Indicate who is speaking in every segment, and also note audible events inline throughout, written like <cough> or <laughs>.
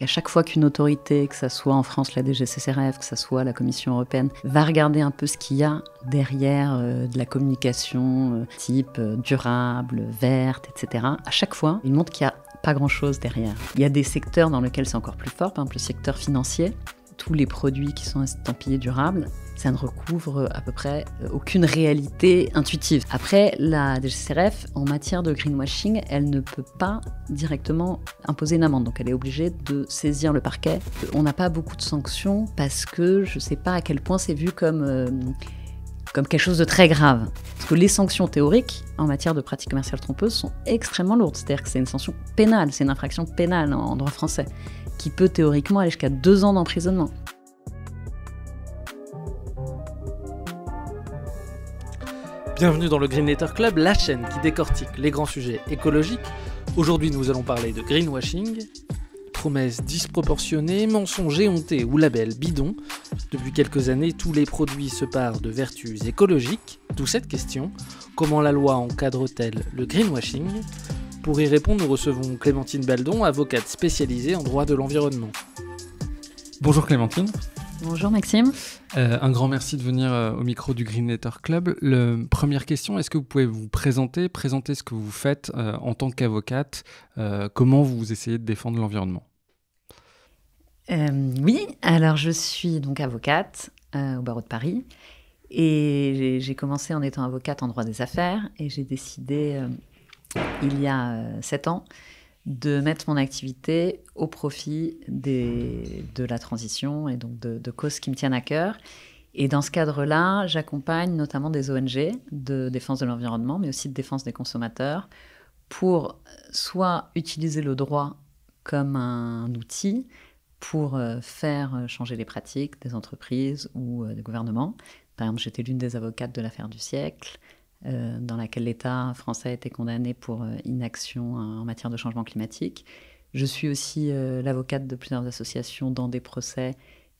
Speaker 1: À chaque fois qu'une autorité, que ce soit en France la DGCCRF, que ce soit la Commission européenne, va regarder un peu ce qu'il y a derrière euh, de la communication euh, type euh, durable, verte, etc., à chaque fois, il montre qu'il n'y a pas grand-chose derrière. Il y a des secteurs dans lesquels c'est encore plus fort, par exemple le secteur financier tous les produits qui sont estampillés durables, ça ne recouvre à peu près euh, aucune réalité intuitive. Après, la DGCRF, en matière de greenwashing, elle ne peut pas directement imposer une amende, donc elle est obligée de saisir le parquet. On n'a pas beaucoup de sanctions parce que je ne sais pas à quel point c'est vu comme... Euh, comme quelque chose de très grave. Parce que les sanctions théoriques en matière de pratiques commerciales trompeuses sont extrêmement lourdes. C'est-à-dire que c'est une sanction pénale, c'est une infraction pénale en droit français qui peut théoriquement aller jusqu'à deux ans d'emprisonnement.
Speaker 2: Bienvenue dans le Green Club, la chaîne qui décortique les grands sujets écologiques. Aujourd'hui, nous allons parler de greenwashing, promesses disproportionnées, mensonges éhontés ou labels bidons. Depuis quelques années, tous les produits se parent de vertus écologiques, d'où cette question comment la loi encadre-t-elle le greenwashing pour y répondre, nous recevons Clémentine Baldon, avocate spécialisée en droit de l'environnement. Bonjour Clémentine.
Speaker 1: Bonjour Maxime.
Speaker 2: Euh, un grand merci de venir euh, au micro du Green Letter Club. première question, est-ce que vous pouvez vous présenter, présenter ce que vous faites euh, en tant qu'avocate, comment vous essayez de défendre l'environnement
Speaker 1: Oui, alors je suis donc avocate au barreau de Paris et j'ai commencé en étant avocate en droit des affaires et j'ai décidé il y a euh, sept ans, de mettre mon activité au profit de la transition et donc de, causes qui me tiennent à cœur. Et dans ce cadre-là, j'accompagne notamment des ONG de défense de l'environnement, mais aussi de défense des consommateurs, pour soit utiliser le droit comme un outil pour euh, faire changer les pratiques des entreprises ou euh, des gouvernements. Par exemple, j'étais l'une des avocates de l'affaire du siècle. Euh, dans laquelle l'État français a été condamné pour euh, inaction en matière de changement climatique. Je suis aussi euh, l'avocate de plusieurs associations dans des procès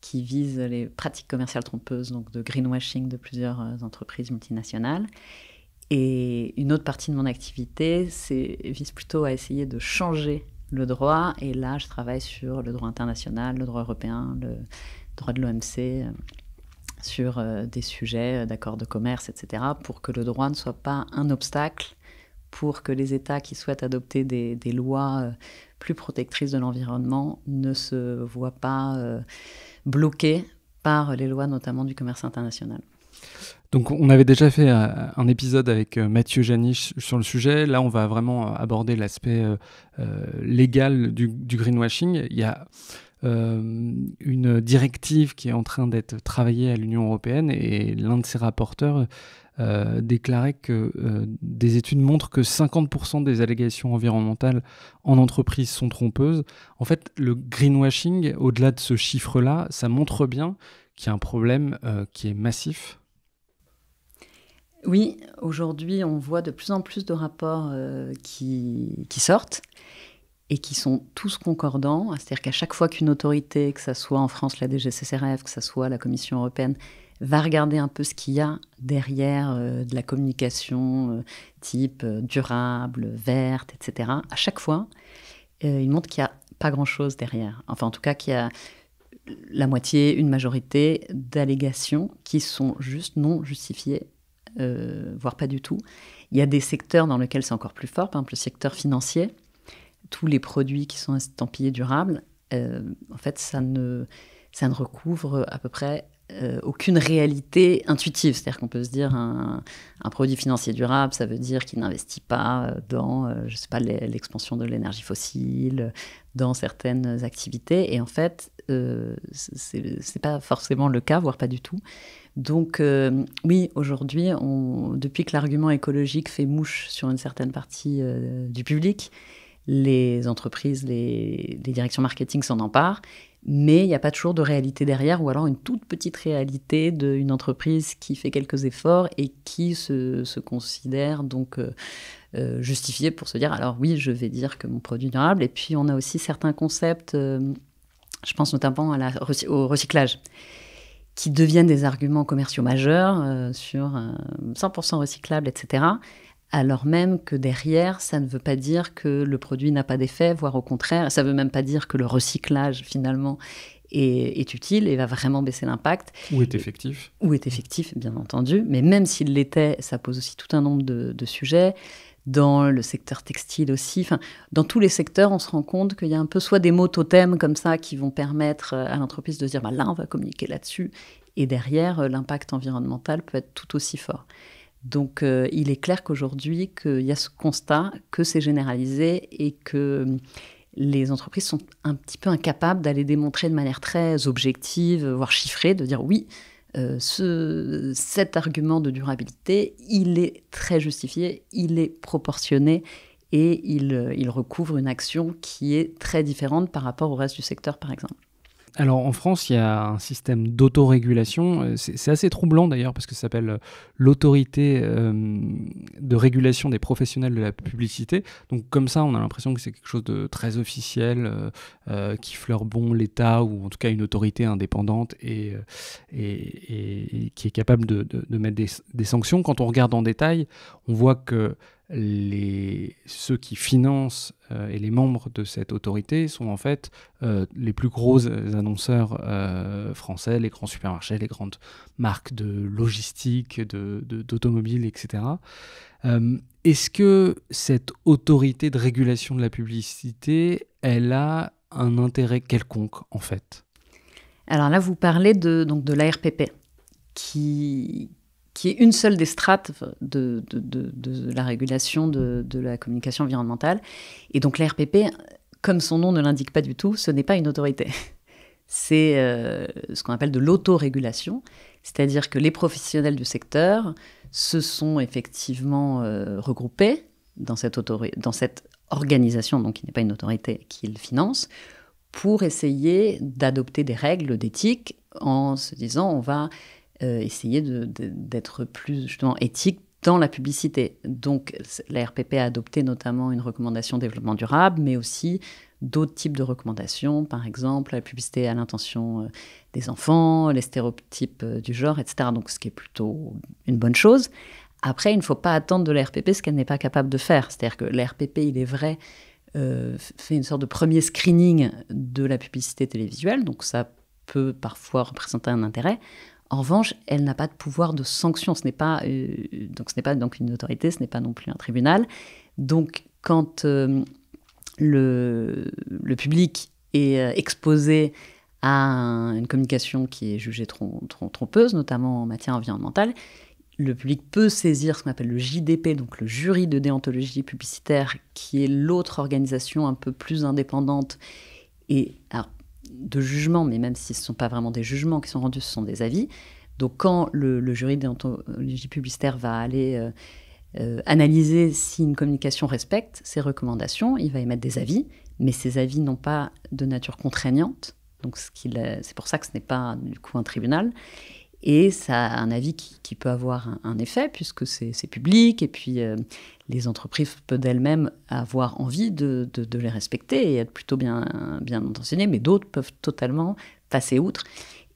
Speaker 1: qui visent les pratiques commerciales trompeuses, donc de greenwashing de plusieurs entreprises multinationales. Et une autre partie de mon activité vise plutôt à essayer de changer le droit. Et là, je travaille sur le droit international, le droit européen, le droit de l'OMC sur euh, des sujets euh, d'accords de commerce, etc., pour que le droit ne soit pas un obstacle pour que les États qui souhaitent adopter des, lois euh, plus protectrices de l'environnement ne se voient pas bloqués par les lois notamment du commerce international.
Speaker 2: Donc on avait déjà fait un épisode avec Mathieu Janich sur le sujet. Là, on va vraiment aborder l'aspect légal du, du, greenwashing. Il y a euh, une directive qui est en train d'être travaillée à l'Union européenne et l'un de ses rapporteurs euh, déclarait que euh, des études montrent que 50% des allégations environnementales en entreprise sont trompeuses. En fait, le greenwashing, au-delà de ce chiffre-là, ça montre bien qu'il y a un problème qui est massif.
Speaker 1: Oui, aujourd'hui, on voit de plus en plus de rapports qui, qui sortent et qui sont tous concordants, c'est-à-dire qu'à chaque fois qu'une autorité, que ce soit en France la DGCCRF, que ce soit la Commission européenne, va regarder un peu ce qu'il y a derrière euh, de la communication euh, type euh, durable, verte, etc. À chaque fois, il montre qu'il n'y a pas grand-chose derrière. Enfin, en tout cas, qu'il y a la moitié, une majorité d'allégations qui sont juste non justifiées, voire pas du tout. Il y a des secteurs dans lesquels c'est encore plus fort, par exemple le secteur financier tous les produits qui sont estampillés durables, euh, en fait, ça ne, recouvre à peu près euh, aucune réalité intuitive. C'est-à-dire qu'on peut se dire un, produit financier durable, ça veut dire qu'il n'investit pas euh, dans, je sais pas, l'expansion de l'énergie fossile, dans certaines activités. Et en fait, ce n'est pas forcément le cas, voire pas du tout. Donc oui, aujourd'hui, depuis que l'argument écologique fait mouche sur une certaine partie du public, les entreprises, les, directions marketing s'en emparent, mais il n'y a pas toujours de réalité derrière, ou alors une toute petite réalité d'une entreprise qui fait quelques efforts et qui se, considère donc euh, euh, justifiée pour se dire, alors oui, je vais dire que mon produit est durable, et puis on a aussi certains concepts, euh, je pense notamment à au recyclage qui deviennent des arguments commerciaux majeurs sur 100% recyclable, etc alors même que derrière, ça ne veut pas dire que le produit n'a pas d'effet, voire au contraire, ça ne veut même pas dire que le recyclage, finalement, est, utile et va vraiment baisser l'impact. Ou est effectif. Ou est effectif, bien entendu. Mais même s'il l'était, ça pose aussi tout un nombre de, sujets dans le secteur textile aussi. dans tous les secteurs, on se rend compte qu'il y a un peu soit des mots totems comme ça qui vont permettre euh, à l'entreprise de dire bah là, on va communiquer là-dessus. Et derrière, euh, l'impact environnemental peut être tout aussi fort. Donc euh, il est clair qu'aujourd'hui, qu'il y a ce constat que c'est généralisé et que euh, les entreprises sont un petit peu incapables d'aller démontrer de manière très objective, voire chiffrée, de dire oui, euh, cet argument de durabilité, il est très justifié, il est proportionné et il recouvre une action qui est très différente par rapport au reste du secteur, par exemple.
Speaker 2: Alors en France, il y a un système d'autorégulation. Euh, c'est assez troublant d'ailleurs parce que ça s'appelle euh, l'autorité euh, de régulation des professionnels de la publicité. Donc comme ça, on a l'impression que c'est quelque chose de très officiel qui fleure bon l'État ou en tout cas une autorité indépendante et, qui est capable de, mettre des, des sanctions. Quand on regarde en détail, on voit que les, ceux qui financent euh, et les membres de cette autorité sont en fait euh, les plus gros annonceurs euh, français, les grands supermarchés, les grandes marques de logistique, d'automobiles, de, etc. Est-ce que cette autorité de régulation de la publicité, elle a un intérêt quelconque en fait
Speaker 1: Alors là, vous parlez de, donc de l'ARPP, qui, qui est une seule des strates de, la régulation de, la communication environnementale. Et donc la RPP, comme son nom ne l'indique pas du tout, ce n'est pas une autorité. <laughs> C'est euh, ce qu'on appelle de l'autorégulation, c'est-à-dire que les professionnels du secteur se sont effectivement euh, regroupés dans cette, dans cette organisation, donc qui n'est pas une autorité qu'ils le finance, pour essayer d'adopter des règles d'éthique en se disant on va euh, essayer d'être plus justement éthique dans la publicité. Donc la RPP a adopté notamment une recommandation développement durable, mais aussi d'autres types de recommandations, par exemple la publicité à l'intention euh, des enfants, les stéréotypes euh, du genre, etc. Donc ce qui est plutôt une bonne chose. Après, il ne faut pas attendre de la RPP ce qu'elle n'est pas capable de faire. C'est-à-dire que la RPP, il est vrai, fait une sorte de premier screening de la publicité télévisuelle, donc ça peut parfois représenter un intérêt. En revanche, elle n'a pas de pouvoir de sanction. Ce n'est pas, euh, donc, ce n'est pas donc une autorité, ce n'est pas non plus un tribunal. Donc, quand euh, le, public est euh, exposé à une communication qui est jugée trompeuse, notamment en matière environnementale, le public peut saisir ce qu'on appelle le JDP, donc le jury de déontologie publicitaire, qui est l'autre organisation un peu plus indépendante. Et de jugements, mais même si ce ne sont pas vraiment des jugements qui sont rendus, ce sont des avis. Donc quand le, le jury publicitaire va aller euh, euh, analyser si une communication respecte ses recommandations, il va émettre des avis, mais ces avis n'ont pas de nature contraignante. Donc c'est pour ça que ce n'est pas du coup un tribunal. Et ça a un avis qui, peut avoir un, effet, puisque c'est public, et puis euh, les entreprises peuvent d'elles-mêmes avoir envie de, les respecter et être plutôt bien, bien intentionnées, mais d'autres peuvent totalement passer outre.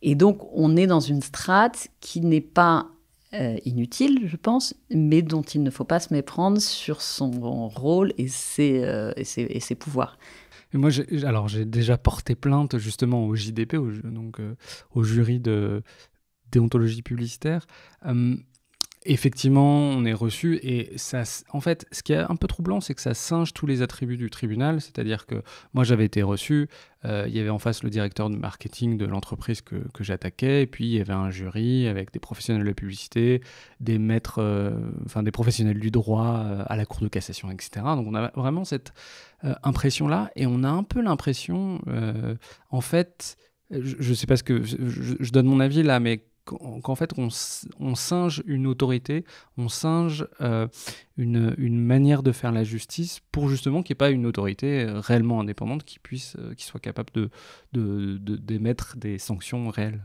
Speaker 1: Et donc, on est dans une strate qui n'est pas euh, inutile, je pense, mais dont il ne faut pas se méprendre sur son rôle et ses, euh, et pouvoirs. moi, alors j'ai déjà porté plainte
Speaker 2: justement au JDP, donc au jury de, déontologie publicitaire, euh, effectivement, on est reçu et ça, en fait, ce qui est un peu troublant, c'est que ça singe tous les attributs du tribunal. C'est-à-dire que moi, j'avais été reçu, euh, il y avait en face le directeur de marketing de l'entreprise que, que j'attaquais, et puis il y avait un jury avec des professionnels de la publicité, des maîtres, euh, enfin des professionnels du droit à la Cour de cassation, etc. Donc on a vraiment cette impression-là, et on a un peu l'impression, en fait, je sais pas ce que je, donne mon avis là, mais qu'en fait, on, singe une autorité, on singe euh, une, manière de faire la justice pour justement qu'il n'y ait pas une autorité euh, réellement indépendante qui, puisse, euh, qui soit capable d'émettre de, des sanctions réelles.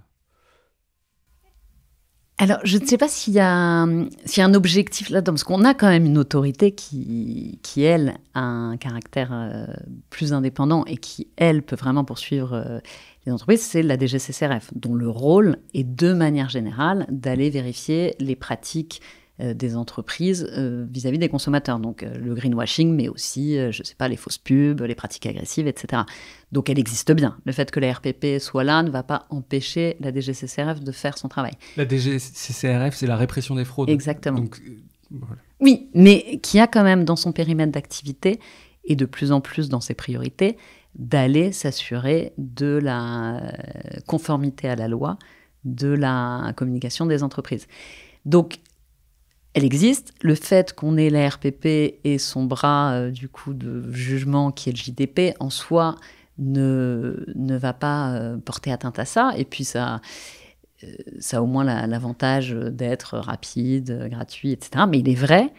Speaker 1: Alors, je ne sais pas s'il y, a un objectif là-dedans, parce qu'on a quand même une autorité qui, qui elle, a un caractère plus indépendant et qui, elle, peut vraiment poursuivre les entreprises, c'est la DGCCRF, dont le rôle est de manière générale d'aller vérifier les pratiques euh, des entreprises euh, vis-à-vis des consommateurs. Donc euh, le greenwashing, mais aussi, je ne sais pas, les fausses pubs, les pratiques agressives, etc. Donc elle existe bien. Le fait que la RPP soit là ne va pas empêcher la DGCCRF de faire son travail.
Speaker 2: La DGCCRF,
Speaker 1: c'est la répression des fraudes. Exactement. Oui, mais qui a quand même dans son périmètre d'activité et de plus en plus dans ses priorités d'aller s'assurer de la euh, conformité à la loi de la communication des entreprises. Donc, elle existe. Le fait qu'on ait la RPP et son bras euh, du coup de jugement qui est le JDP en soi ne, va pas euh, porter atteinte à ça. Et puis ça, ça a au moins l'avantage d'être rapide, gratuit, etc. Mais il est vrai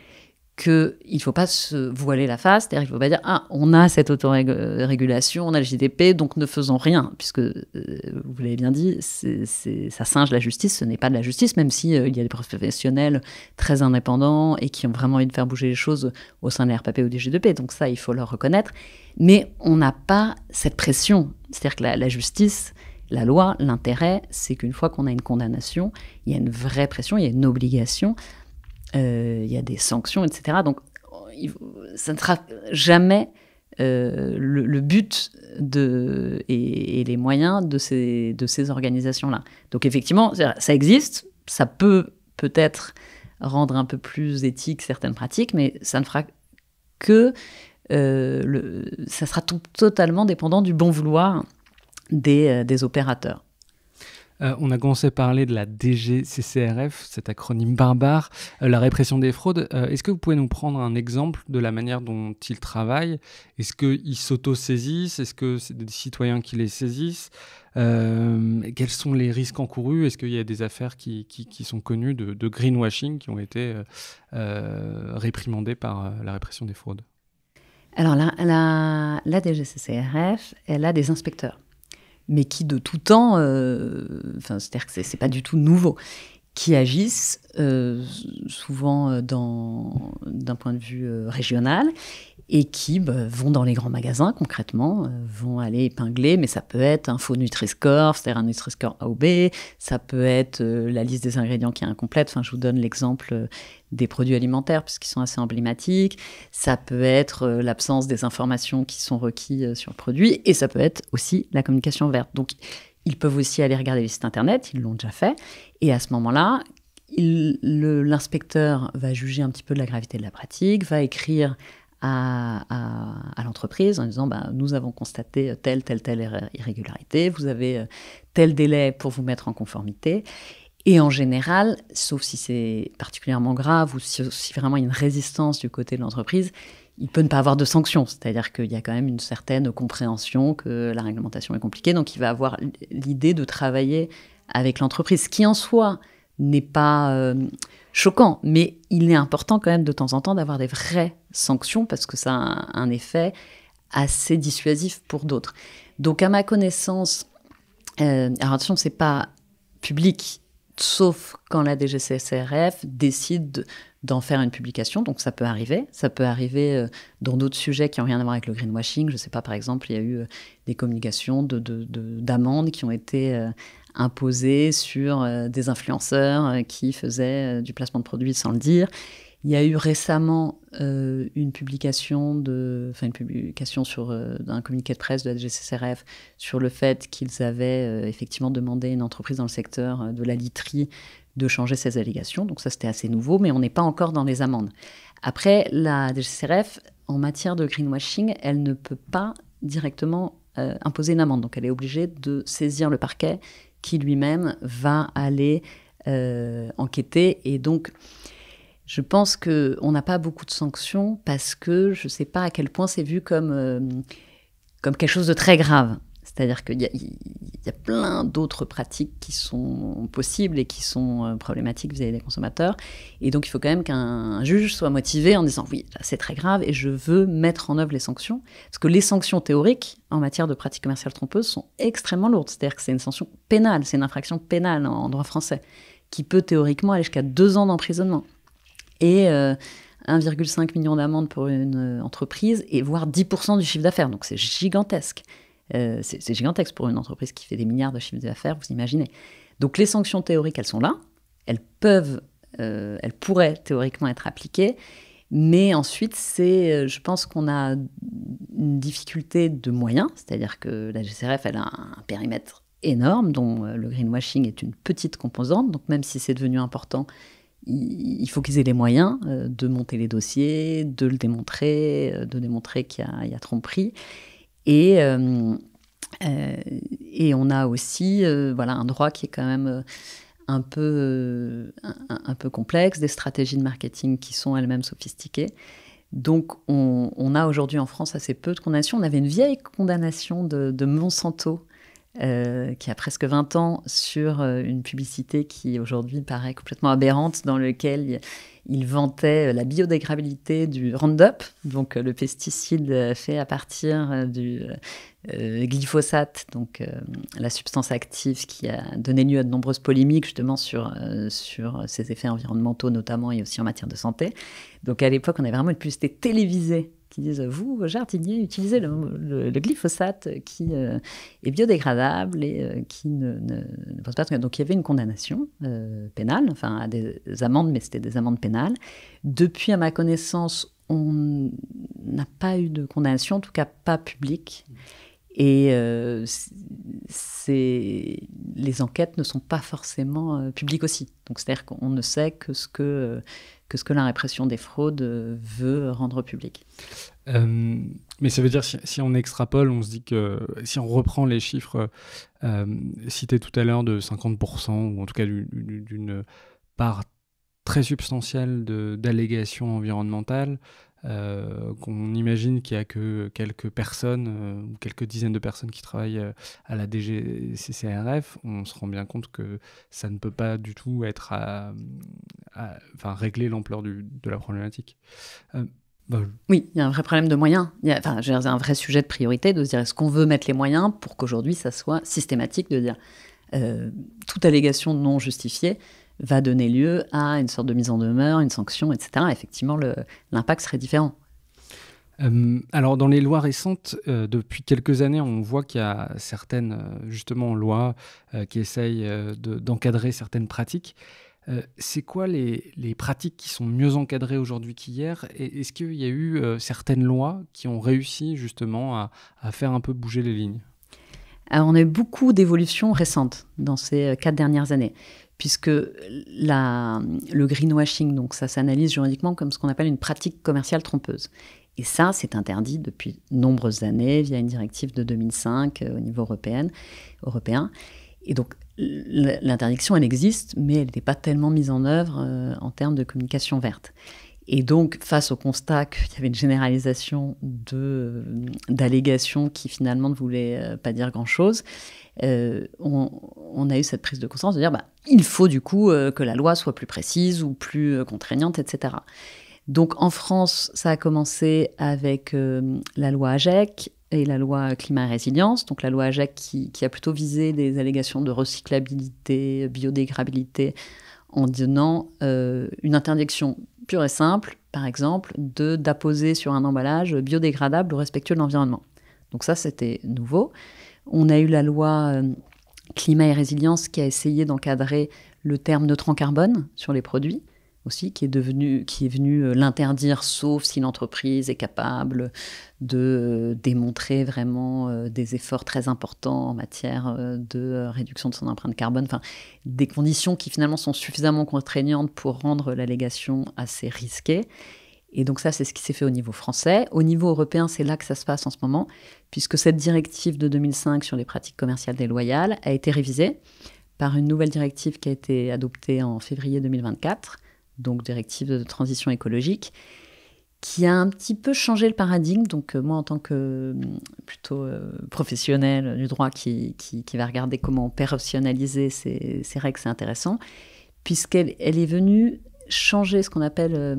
Speaker 1: qu'il ne faut pas se voiler la face, c'est-à-dire qu'il ne faut pas dire Ah, on a cette autorégulation, on a le JDP, donc ne faisons rien, puisque, euh, vous l'avez bien dit, c'est ça singe la justice, ce n'est pas de la justice, même s'il si, euh, y a des professionnels très indépendants et qui ont vraiment envie de faire bouger les choses au sein de la ou du JDP, donc ça, il faut leur reconnaître. Mais on n'a pas cette pression, c'est-à-dire que la justice, la loi, l'intérêt, c'est qu'une fois qu'on a une condamnation, il y a une vraie pression, il y a une obligation euh, il y a des sanctions, etc. Donc, ça ne sera jamais euh, le, but de, et, les moyens de ces, de ces organisations-là. Donc effectivement, ça existe, ça peut peut-être rendre un peu plus éthique certaines pratiques, mais ça ne fera que... Euh, le, ça sera totalement dépendant du bon vouloir des opérateurs.
Speaker 2: Euh, on a commencé à parler de la DGCCRF, cet acronyme barbare, euh, la répression des fraudes. Euh, est-ce que vous pouvez nous prendre un exemple de la manière dont ils travaillent Est-ce qu'ils s'auto-saisissent Est-ce que c'est des citoyens qui les saisissent Quels sont les risques encourus Est-ce qu'il y a des affaires qui, sont connues de, greenwashing qui ont été réprimandées par la répression des fraudes
Speaker 1: alors, la, la DGCCRF, elle a des inspecteurs mais qui de tout temps, euh, enfin, c'est-à-dire que c'est pas du tout nouveau qui agissent euh, souvent euh, d'un point de vue euh, régional et qui bah, vont dans les grands magasins concrètement, vont aller épingler, mais ça peut être un faux Nutri-Score, c'est-à-dire un Nutri-Score A ou B, ça peut être la liste des ingrédients qui est incomplète, enfin je vous donne l'exemple des produits alimentaires puisqu'ils sont assez emblématiques, ça peut être l'absence des informations qui sont requises sur le produit, et ça peut être aussi la communication verte. Donc ils peuvent aussi aller regarder les sites internet, ils l'ont déjà fait. Et à ce moment-là, l'inspecteur va juger un petit peu de la gravité de la pratique, va écrire à, l'entreprise en disant bah, Nous avons constaté telle, telle, telle irrégularité, vous avez euh, tel délai pour vous mettre en conformité. Et en général, sauf si c'est particulièrement grave ou si vraiment il y a une résistance du côté de l'entreprise, il peut ne pas avoir de sanctions. C'est-à-dire qu'il y a quand même une certaine compréhension que la réglementation est compliquée. Donc, il va avoir l'idée de travailler avec l'entreprise, ce qui en soi n'est pas euh, choquant, mais il est important quand même de temps en temps d'avoir des vraies sanctions parce que ça a un, effet assez dissuasif pour d'autres. Donc, à ma connaissance, euh, alors attention, c'est pas public sauf quand la DGCCRF décide d'en faire une publication. Donc ça peut arriver. Ça peut arriver euh, dans d'autres sujets qui n'ont rien à voir avec le greenwashing. Je ne sais pas, par exemple, il y a eu euh, des communications d'amendes qui ont été euh, imposées sur des influenceurs qui faisaient du placement de produits sans le dire. Il y a eu récemment euh, une publication de, enfin une publication sur euh, un communiqué de presse de la sur le fait qu'ils avaient euh, effectivement demandé à une entreprise dans le secteur de la literie de changer ses allégations. Donc ça c'était assez nouveau, mais on n'est pas encore dans les amendes. Après, la DGCRF en matière de greenwashing, elle ne peut pas directement imposer une amende. Donc elle est obligée de saisir le parquet qui lui-même va aller enquêter et donc je pense qu'on n'a pas beaucoup de sanctions parce que je ne sais pas à quel point c'est vu comme, euh, comme quelque chose de très grave. C'est-à-dire qu'il y, y, a plein d'autres pratiques qui sont possibles et qui sont euh, problématiques vis à -vis des consommateurs. Et donc il faut quand même qu'un juge soit motivé en disant oui, c'est très grave et je veux mettre en œuvre les sanctions. Parce que les sanctions théoriques en matière de pratiques commerciales trompeuses sont extrêmement lourdes. C'est-à-dire que c'est une sanction pénale, c'est une infraction pénale en droit français qui peut théoriquement aller jusqu'à deux ans d'emprisonnement et 1,5 euh, million d'amendes pour une euh, entreprise et voire 10% du chiffre d'affaires. Donc c'est gigantesque. Euh, c'est gigantesque pour une entreprise qui fait des milliards de chiffres d'affaires, vous imaginez. Donc les sanctions théoriques, elles sont là. Elles peuvent, elles pourraient théoriquement être appliquées. Mais ensuite, c'est, je pense qu'on a une difficulté de moyens, c'est-à-dire que la GCRF, elle a un périmètre énorme dont le greenwashing est une petite composante. Donc même si c'est devenu important, il faut qu'ils aient les moyens euh, de monter les dossiers, de le démontrer, euh, de démontrer qu'il y, a tromperie. Euh, et, on a aussi voilà, un droit qui est quand même un peu, un, peu complexe, des stratégies de marketing qui sont elles-mêmes sophistiquées. Donc, on, a aujourd'hui en France assez peu de condamnations. On avait une vieille condamnation de Monsanto euh, qui a presque 20 ans, sur euh, une publicité qui aujourd'hui paraît complètement aberrante, dans laquelle il, vantait euh, la biodégradabilité du Roundup, donc le pesticide fait à partir du glyphosate, donc la substance active qui a donné lieu à de nombreuses polémiques justement sur, sur ses effets environnementaux notamment et aussi en matière de santé. Donc à l'époque, on avait vraiment une publicité télévisée qui disent vous jardinier utilisez le, glyphosate qui euh, est biodégradable et euh, qui ne, pas donc il y avait une condamnation euh, pénale enfin à des amendes mais c'était des amendes pénales depuis à ma connaissance on n'a pas eu de condamnation en tout cas pas publique et euh, les enquêtes ne sont pas forcément euh, publiques aussi. Donc c'est-à-dire qu'on ne sait que ce que, euh, que ce que la répression des fraudes veut rendre public.
Speaker 2: mais ça veut dire si, si, on extrapole, on se dit que si on reprend les chiffres cités tout à l'heure de 50% ou en tout cas d'une part très substantielle d'allégations environnementales, euh, qu'on imagine qu'il n'y a que quelques personnes euh, ou quelques dizaines de personnes qui travaillent euh, à la DGCCRF, on se rend bien compte que ça ne peut pas du tout être à, régler l'ampleur de la problématique. Bah,
Speaker 1: oui, il y a un vrai problème de moyens. Il y a, un vrai sujet de priorité de se dire est-ce qu'on veut mettre les moyens pour qu'aujourd'hui ça soit systématique de dire toute allégation non justifiée va donner lieu à une sorte de mise en demeure, une sanction, etc. Effectivement, l'impact serait différent.
Speaker 2: Euh, alors dans les lois récentes, euh, depuis quelques années, on voit qu'il y a certaines euh, justement lois qui essayent d'encadrer certaines pratiques. c'est quoi les, pratiques qui sont mieux encadrées aujourd'hui qu'hier est-ce qu'il y a eu certaines
Speaker 1: lois qui ont réussi justement à, à faire un peu bouger les lignes alors, on a eu beaucoup d'évolutions récentes dans ces quatre dernières années puisque le greenwashing, donc ça s'analyse juridiquement comme ce qu'on appelle une pratique commerciale trompeuse. Et ça, c'est interdit depuis nombreuses années via une directive de 2005 euh, au niveau européen. européen. Et donc, l'interdiction, elle existe, mais elle n'est pas tellement mise en œuvre euh, en termes de communication verte. Et donc, face au constat qu'il y avait une généralisation euh, d'allégations qui finalement ne voulaient pas dire grand-chose, euh, on, a eu cette prise de conscience de dire bah, il faut du coup euh, que la loi soit plus précise ou plus euh, contraignante, etc. Donc en France, ça a commencé avec la loi AGEC et la loi climat résilience. Donc la loi AGEC qui, a plutôt visé des allégations de recyclabilité, biodégradabilité, en donnant une interdiction pure et simple, par exemple, de d'apposer sur un emballage biodégradable ou respectueux de l'environnement. Donc ça, c'était nouveau. On a eu la loi euh, climat et résilience qui a essayé d'encadrer le terme neutre en carbone sur les produits aussi, qui est, devenu, qui est venu euh, l'interdire, sauf si l'entreprise est capable de démontrer vraiment euh, des efforts très importants en matière de réduction de son empreinte carbone. Enfin, des conditions qui finalement sont suffisamment contraignantes pour rendre l'allégation assez risquée. Et donc ça, c'est ce qui s'est fait au niveau français. Au niveau européen, c'est là que ça se passe en ce moment puisque cette directive de 2005 sur les pratiques commerciales déloyales a été révisée par une nouvelle directive qui a été adoptée en février 2024, donc directive de transition écologique, qui a un petit peu changé le paradigme. Donc euh, moi, en tant que euh, plutôt euh, professionnel du droit qui, va regarder comment on ces, ces règles, c'est intéressant, puisqu'elle elle est venue changer ce qu'on appelle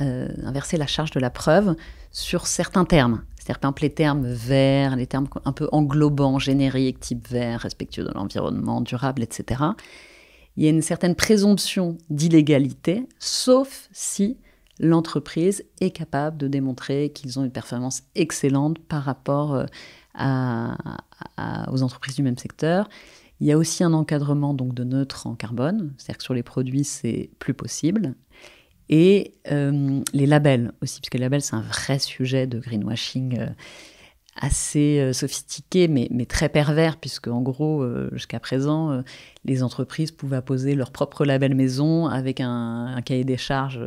Speaker 1: inverser la charge de la preuve sur certains termes cest à les termes verts, les termes un peu englobants, génériques, type vert, respectueux de l'environnement, durable, etc., il y a une certaine présomption d'illégalité, sauf si l'entreprise est capable de démontrer qu'ils ont une performance excellente par rapport euh, aux entreprises du même secteur. Il y a aussi un encadrement donc de neutre en carbone, c'est-à-dire que sur les produits, c'est plus possible. Et euh, les labels aussi, puisque que les labels, c'est un vrai sujet de greenwashing euh, assez euh, sophistiqué, mais, très pervers, puisque en gros, jusqu'à présent, les entreprises pouvaient poser leur propre label maison avec un, cahier des charges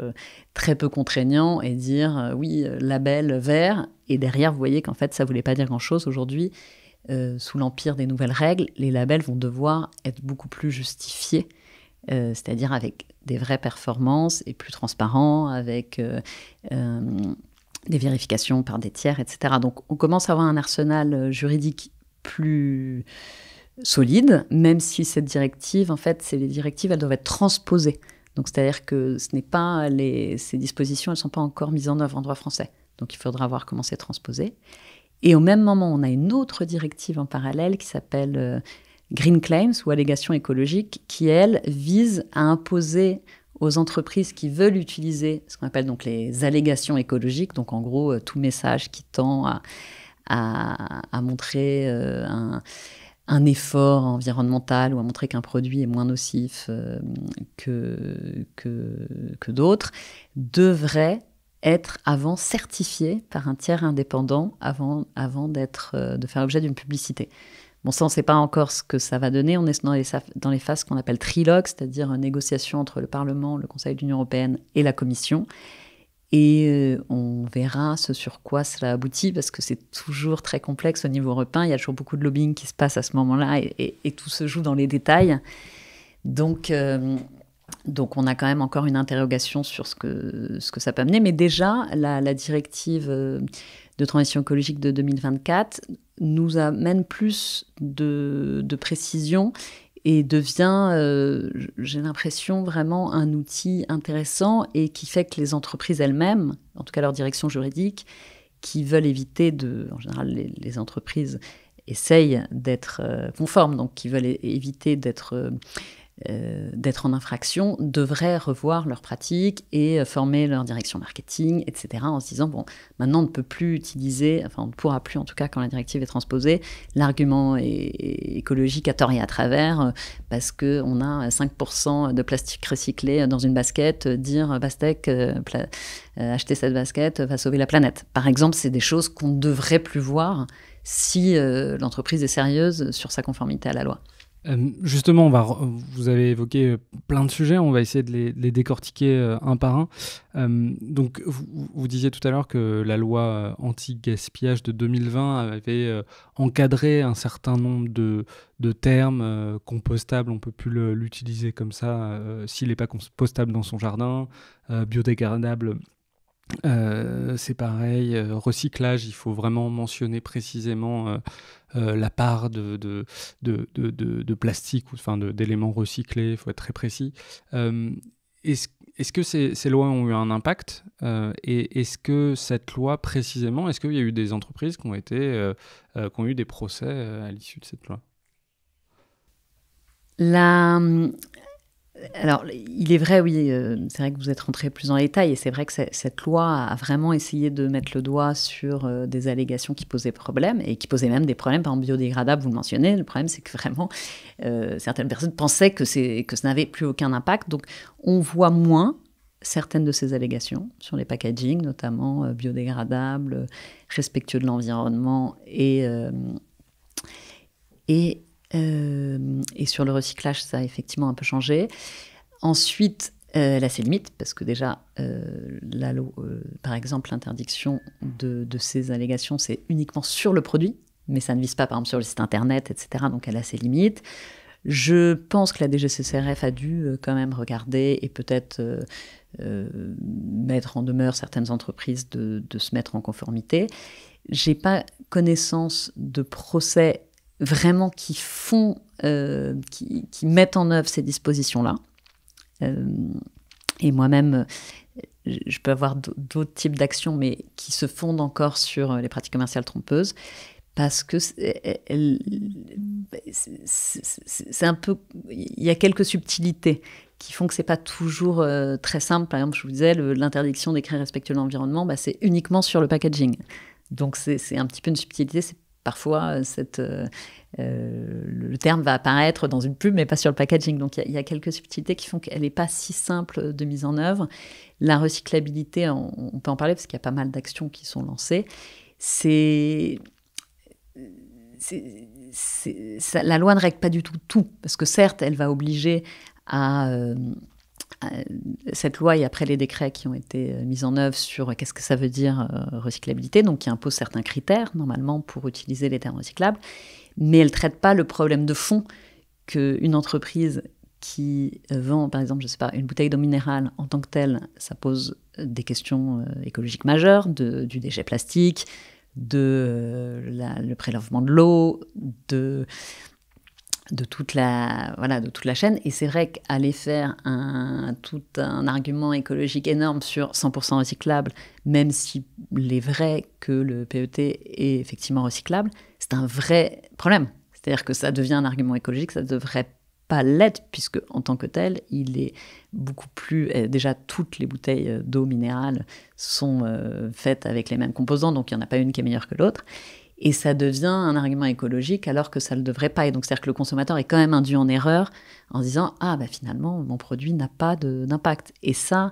Speaker 1: très peu contraignant et dire oui, label vert. Et derrière, vous voyez qu'en fait, ça ne voulait pas dire grand-chose. Aujourd'hui, sous l'empire des nouvelles règles, les labels vont devoir être beaucoup plus justifiés euh, c'est-à-dire avec des vraies performances et plus transparents, avec euh, euh, des vérifications par des tiers, etc. Donc on commence à avoir un arsenal juridique plus solide, même si cette directive, en fait, c'est les directives, elles doivent être transposées. Donc c'est-à-dire que ce n'est pas ces dispositions, elles ne sont pas encore mises en œuvre en droit français. Donc il faudra voir comment c'est transposé. Et au même moment, on a une autre directive en parallèle qui s'appelle green claims ou allégations écologiques qui, elles, visent à imposer aux entreprises qui veulent utiliser ce qu'on appelle donc les allégations écologiques, donc en gros euh, tout message qui tend à, montrer euh, un, effort environnemental ou à montrer qu'un produit est moins nocif euh, que, que, d'autres, devrait être avant certifié par un tiers indépendant avant, avant d'être, de faire l'objet d'une publicité. Bon, ça, on ne sait pas encore ce que ça va donner. On est dans les, phases qu'on appelle trilogue, c'est-à-dire euh, négociation entre le Parlement, le Conseil de l'Union européenne et la Commission. Et euh, on verra ce sur quoi cela aboutit, parce que c'est toujours très complexe au niveau européen. Il y a toujours beaucoup de lobbying qui se passe à ce moment-là, et, tout se joue dans les détails. Donc, euh, donc on a quand même encore une interrogation sur ce que, ce que ça peut amener. Mais déjà, la directive de transition écologique de 2024 nous amène plus de, précision et devient, euh, j'ai l'impression, vraiment un outil intéressant et qui fait que les entreprises elles-mêmes, en tout cas leur direction juridique, qui veulent éviter de, en général les, les entreprises essayent d'être euh, conformes, donc qui veulent éviter d'être euh, euh, d'être en infraction devraient revoir leurs pratiques et euh, former leur direction marketing, etc., en se disant, bon, maintenant on ne peut plus utiliser, enfin on ne pourra plus en tout cas quand la directive est transposée, l'argument écologique à tort et à travers, euh, parce qu'on a 5% de plastique recyclé dans une basket, dire, Bastec, acheter cette basket va sauver la planète. Par exemple, c'est des choses qu'on ne devrait plus voir si l'entreprise est sérieuse sur sa conformité à la loi.
Speaker 2: Euh, justement, on va vous avez évoqué euh, plein de sujets, on va essayer de les, décortiquer euh, un par un. donc, vous, disiez tout à l'heure que la loi anti-gaspillage de 2020 avait encadré un certain nombre de, termes compostables. on peut plus l'utiliser comme ça s'il n'est pas compostable dans son jardin, biodégradable euh, c'est pareil, euh, recyclage, il faut vraiment mentionner précisément euh, la part de, de, plastique ou d'éléments recyclés, il faut être très précis. est-ce, que ces, lois ont eu un impact Et est-ce que cette loi précisément, est-ce qu'il y a eu des entreprises qui ont, été, qui ont eu des procès à l'issue de cette loi
Speaker 1: la, alors, il est vrai, oui, euh, c'est vrai que vous êtes rentré plus en détail, et c'est vrai que cette loi a vraiment essayé de mettre le doigt sur euh, des allégations qui posaient problème, et qui posaient même des problèmes, par exemple biodégradables, vous le mentionnez. Le problème, c'est que vraiment, euh, certaines personnes pensaient que, que ça n'avait plus aucun impact. Donc, on voit moins certaines de ces allégations sur les packaging, notamment biodégradables, respectueux de l'environnement et. et euh, et sur le recyclage, ça a effectivement un peu changé. Ensuite, elle euh, a ses limites, parce que déjà, euh, la, par exemple, l'interdiction de, ces allégations, c'est uniquement sur le produit, mais ça ne vise pas, par exemple, sur le site internet, etc. Donc, elle a ses limites. Je pense que la DGCCRF a dû quand même regarder et peut-être mettre en demeure certaines entreprises de, de se mettre en conformité. J'ai pas connaissance de procès vraiment qui font, euh, qui, mettent en œuvre ces dispositions-là. Euh, et moi-même, je peux avoir d'autres types d'actions, mais qui se fondent encore sur euh, les pratiques commerciales trompeuses, parce que c'est un peu, il y a quelques subtilités qui font que c'est pas toujours très simple. Par exemple, je vous disais, l'interdiction d'écrire respectueux de l'environnement, bah, c'est uniquement sur le packaging. Donc c'est un petit peu une subtilité, c'est parfois euh, cette, euh, euh, le terme va apparaître dans une pub, mais pas sur le packaging. Donc il y, a quelques subtilités qui font qu'elle n'est pas si simple de mise en œuvre. La recyclabilité, on, peut en parler parce qu'il y a pas mal d'actions qui sont lancées. C'est la loi ne règle pas du tout tout, parce que certes, elle va obliger à, euh, cette loi et après les décrets qui ont été euh, mis en œuvre sur euh, qu'est-ce que ça veut dire recyclabilité, donc qui impose certains critères normalement pour utiliser les termes recyclables, mais elle ne traite pas le problème de fond qu'une entreprise qui vend, par exemple, je sais pas, une bouteille d'eau minérale en tant que telle, ça pose des questions écologiques majeures, de, du déchet plastique, de le prélèvement de l'eau, de de toute la de toute la chaîne et c'est vrai qu'aller faire un tout un argument écologique énorme sur 100% recyclable même s'il est vrai que le PET est effectivement recyclable c'est un vrai problème c'est-à-dire que ça devient un argument écologique ça devrait pas l'être puisque en tant que tel il est beaucoup plus eh, déjà toutes les bouteilles euh, d'eau minérale sont euh, faites avec les mêmes composants donc il n'y en a pas une qui est meilleure que l'autre et ça devient un argument écologique alors que ça ne le devrait pas. Et donc, c'est-à-dire que le consommateur est quand même induit en erreur en disant Ah, bah, finalement, mon produit n'a pas d'impact. Et ça,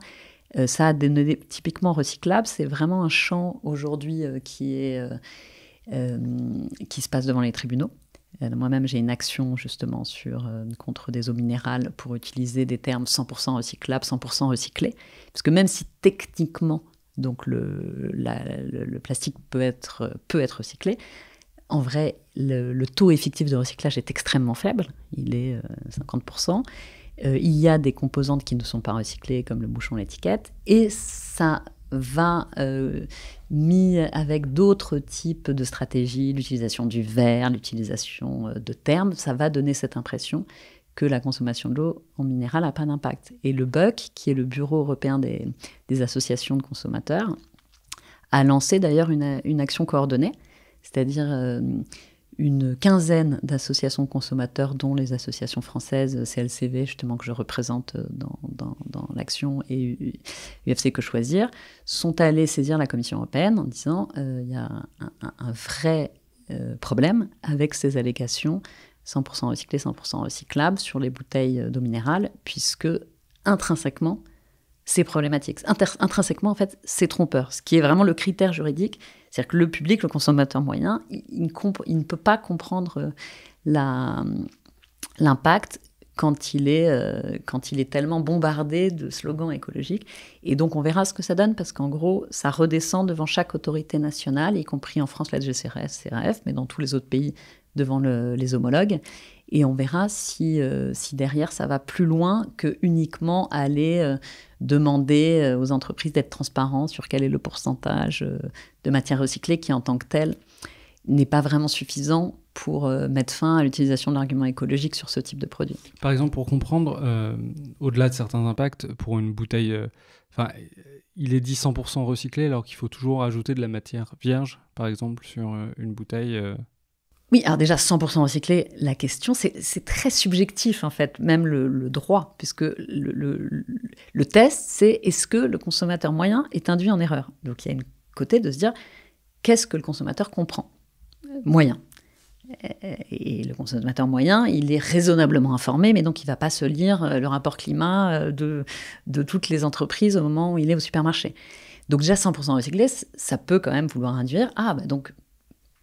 Speaker 1: euh, ça a des, typiquement recyclable. C'est vraiment un champ aujourd'hui euh, qui, est euh, qui se passe devant les tribunaux. Moi-même, j'ai une action justement sur, contre des eaux minérales pour utiliser des termes 100% recyclables, 100% recyclés. Parce que même si techniquement donc le, plastique peut être, recyclé. En vrai, le, taux effectif de recyclage est extrêmement faible, il est 50%. Euh, euh, il y a des composantes qui ne sont pas recyclées, comme le bouchon, l'étiquette, et ça va euh, mis avec d'autres types de stratégies, l'utilisation du verre, l'utilisation de termes, ça va donner cette impression que la consommation de l'eau en minéral n'a pas d'impact. Et le BUC, qui est le Bureau européen des, associations de consommateurs, a lancé d'ailleurs une, action coordonnée, c'est-à-dire euh, une quinzaine d'associations de consommateurs, dont les associations françaises CLCV, justement, que je représente dans, l'action, et UFC Que Choisir, sont allées saisir la Commission européenne en disant euh, il y a un, vrai euh, problème avec ces allégations 100% recyclé, 100% recyclable sur les bouteilles euh, d'eau minérale, puisque intrinsèquement, c'est problématique. intrinsèquement, en fait, c'est trompeur. Ce qui est vraiment le critère juridique, c'est-à-dire que le public, le consommateur moyen, il, ne peut pas comprendre euh, hum, l'impact quand il, est, euh, quand il est tellement bombardé de slogans écologiques. Et donc on verra ce que ça donne, parce qu'en gros, ça redescend devant chaque autorité nationale, y compris en France la DGCRF, CRF, mais dans tous les autres pays, devant les homologues. Et on verra si, euh, si derrière ça va plus loin que uniquement aller euh, demander euh, aux entreprises d'être transparents sur quel est le pourcentage de matière recyclée qui, en tant que telle n'est pas vraiment suffisant pour mettre fin à l'utilisation de l'argument écologique sur ce type de produit.
Speaker 2: Par exemple, pour comprendre, au-delà de certains impacts, pour une bouteille, enfin, il est dit 100% recyclé alors qu'il faut toujours ajouter de la matière vierge, par exemple, sur une bouteille.
Speaker 1: Oui, alors déjà 100% recyclé, la question, c'est très subjectif en fait, même le, droit, puisque le, test, c'est est-ce que le consommateur moyen est induit en erreur Donc il y a une côté de se dire qu'est-ce que le consommateur comprend euh, Moyen. Euh, et le consommateur moyen, il est raisonnablement informé, mais donc il ne va pas se lire euh, le rapport climat de, toutes les entreprises au moment où il est au supermarché. Donc déjà 100% recyclé, ça peut quand même vouloir induire, ah bah donc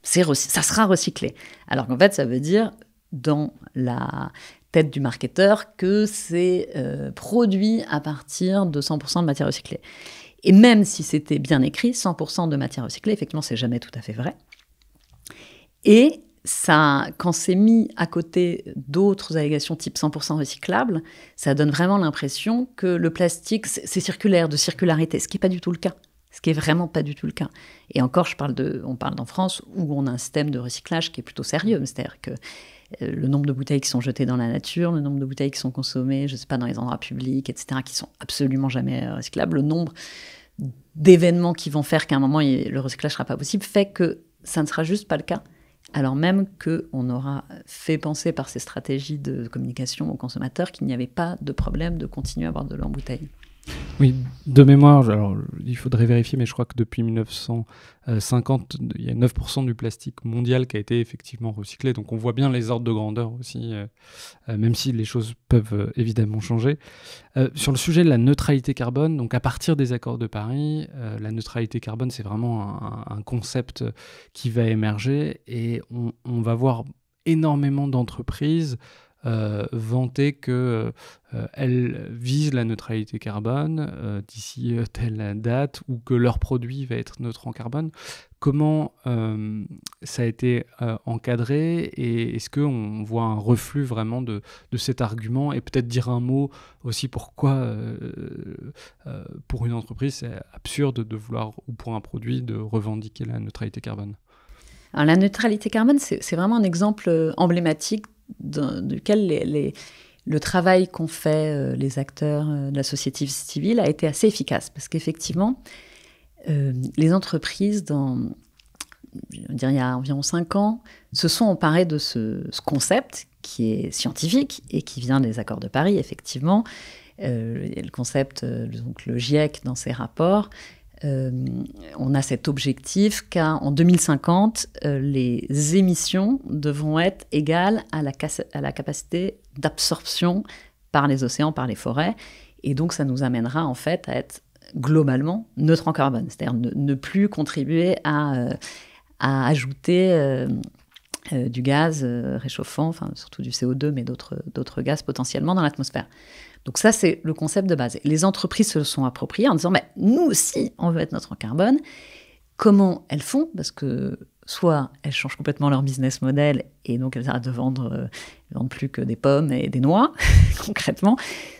Speaker 1: ça sera recyclé. Alors qu'en fait, ça veut dire dans la tête du marketeur que c'est euh, produit à partir de 100% de matière recyclée. Et même si c'était bien écrit, 100% de matière recyclée, effectivement, c'est jamais tout à fait vrai. Et ça, quand c'est mis à côté d'autres allégations type 100% recyclable, ça donne vraiment l'impression que le plastique, c'est circulaire, de circularité, ce qui n'est pas du tout le cas ce qui est vraiment pas du tout le cas. Et encore, je parle de, on parle d'en France où on a un système de recyclage qui est plutôt sérieux, c'est-à-dire que euh, le nombre de bouteilles qui sont jetées dans la nature, le nombre de bouteilles qui sont consommées, je ne sais pas, dans les endroits publics, etc., qui sont absolument jamais euh, recyclables, le nombre d'événements qui vont faire qu'à un moment le recyclage sera pas possible, fait que ça ne sera juste pas le cas. Alors même qu'on aura fait penser par ces stratégies de communication aux consommateurs qu'il n'y avait pas de problème de continuer à avoir de bouteilles.
Speaker 2: Oui, de mémoire, il faudrait vérifier, mais je crois que depuis 1950, il y a 9% du plastique mondial qui a été effectivement recyclé. Donc on voit bien les ordres de grandeur aussi, euh, euh, même si les choses peuvent euh, évidemment changer. sur le sujet de la neutralité carbone, donc à partir des accords de Paris, la neutralité carbone, c'est vraiment un, concept qui va émerger et on va voir énormément d'entreprises euh, vanter que euh, visent la neutralité carbone euh, d'ici telle date ou que leur produit va être neutre en carbone. Comment ça a été encadré et est-ce qu'on voit un reflux vraiment de, de cet argument et peut-être dire un mot aussi pourquoi pour une entreprise c'est absurde de vouloir ou pour un produit de revendiquer la neutralité carbone
Speaker 1: alors, la neutralité carbone, c'est vraiment un exemple emblématique duquel lequel le travail qu'ont fait euh, les acteurs euh, de la société civile a été assez efficace. Parce qu'effectivement, euh, les entreprises, dans, il y a environ cinq ans, se sont emparées de ce, concept qui est scientifique et qui vient des accords de Paris, effectivement. Euh, le concept, donc le GIEC dans ses rapports, euh, on a cet objectif qu'en 2050, euh, les émissions devront être égales à la, capacité d'absorption par les océans, par les forêts. Et donc, ça nous amènera en fait à être globalement neutre en carbone, c'est-à-dire ne, plus contribuer à, euh, à ajouter du gaz réchauffant, enfin, surtout du CO2, mais d'autres gaz potentiellement dans l'atmosphère. Donc ça, c'est le concept de base. Les entreprises se sont appropriées en disant, mais nous aussi, on veut être notre en carbone. Comment elles font Parce que soit elles changent complètement leur business model et donc elles arrêtent de vendre, euh, plus que des pommes et des noix, <laughs> concrètement,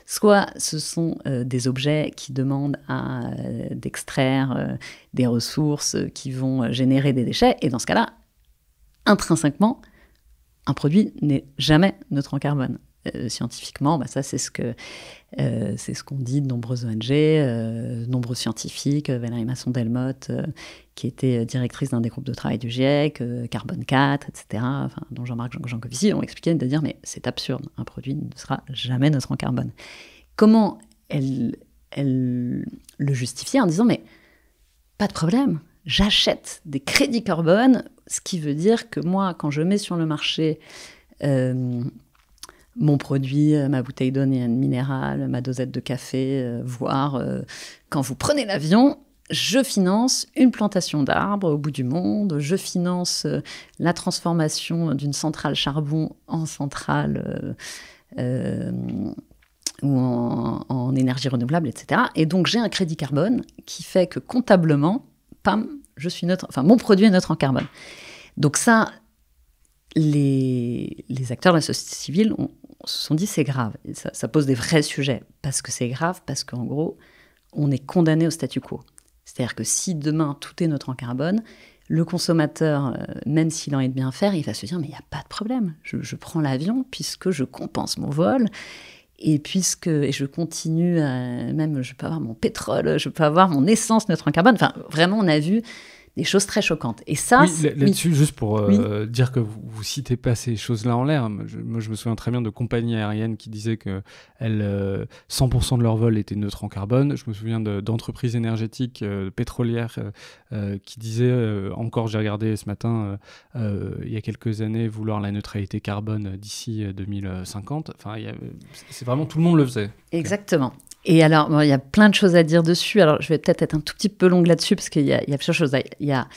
Speaker 1: soit ce sont euh, des objets qui demandent à euh, d'extraire des ressources qui vont générer des déchets, et dans ce cas-là, intrinsèquement, un produit n'est jamais neutre en carbone. Euh, scientifiquement, bah, ça c'est ce que euh, c'est ce qu'on dit de nombreuses ONG, euh, nombreux scientifiques, Valérie Masson-Delmotte, qui était directrice d'un des groupes de travail du GIEC, Carbone 4, etc., dont Jean-Marc Jancovici ont expliqué de dire mais c'est absurde, un produit ne sera jamais neutre en carbone. Comment elle, elle le justifiait en disant mais pas de problème, j'achète des crédits carbone, ce qui veut dire que moi quand je mets sur le marché mon produit, euh, ma bouteille d'eau minérale, ma dosette de café, euh, voire euh, quand vous prenez l'avion, je finance une plantation d'arbres au bout du monde, je finance la transformation d'une centrale charbon en centrale ou en, énergie renouvelable, etc. Et donc j'ai un crédit carbone qui fait que comptablement, pam, je suis neutre, enfin mon produit est neutre en carbone. Donc ça, les acteurs de la société civile ont se sont dit c'est grave, ça, pose des vrais sujets, parce que c'est grave, parce qu'en gros, on est condamné au statu quo. C'est-à-dire que si demain tout est neutre en carbone, le consommateur, euh, même s'il en est de bien faire, il va se dire mais il n'y a pas de problème, je, prends l'avion puisque je compense mon vol. Et puisque et je continue, même je peux avoir mon pétrole, je peux avoir mon essence neutre en carbone. Enfin, vraiment, on a vu des choses très choquantes. Et ça, oui, là-dessus, juste pour euh,
Speaker 2: dire que vous, ne citez pas ces choses-là en l'air. Moi, je me souviens très bien de compagnies aériennes qui disaient que elles, 100% euh, de leur vol était neutre en carbone. Je me souviens d'entreprises de, énergétiques euh, pétrolières qui disaient, encore, j'ai regardé ce matin, il y a quelques années, vouloir la neutralité carbone d'ici 2050. Enfin, c'est vraiment tout le monde le faisait.
Speaker 1: Exactement. Et alors, il y a plein de choses à dire dessus. Alors, je vais peut-être être un tout petit peu longue là-dessus, parce qu'il y, a, plusieurs choses. il y a,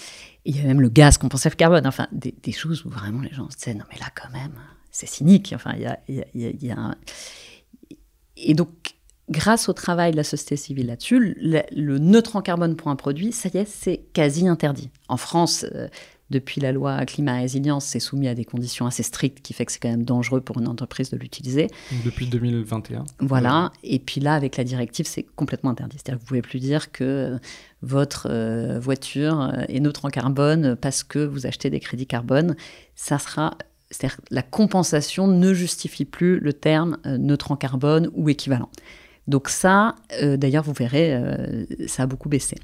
Speaker 1: il y a même le gaz compensé carbone, enfin, des, choses où vraiment les gens se disent, non mais là quand même, c'est cynique. Enfin, il y a, il y a, Et donc, grâce au travail de la société civile là-dessus, le, le, neutre en carbone pour un produit, ça y est, c'est quasi interdit. En France, euh, depuis la loi climat résilience, c'est soumis à des conditions assez strictes qui fait que c'est quand même dangereux pour une entreprise de l'utiliser. Depuis 2021. Voilà. Et puis là, avec la directive, c'est complètement interdit. C'est-à-dire que vous pouvez plus dire que euh, votre euh, voiture euh, est neutre en carbone parce que vous achetez des crédits carbone. Ça sera c'est-à-dire la compensation ne justifie plus le terme neutre en carbone ou équivalent. Donc ça, d'ailleurs, vous verrez, ça a beaucoup baissé.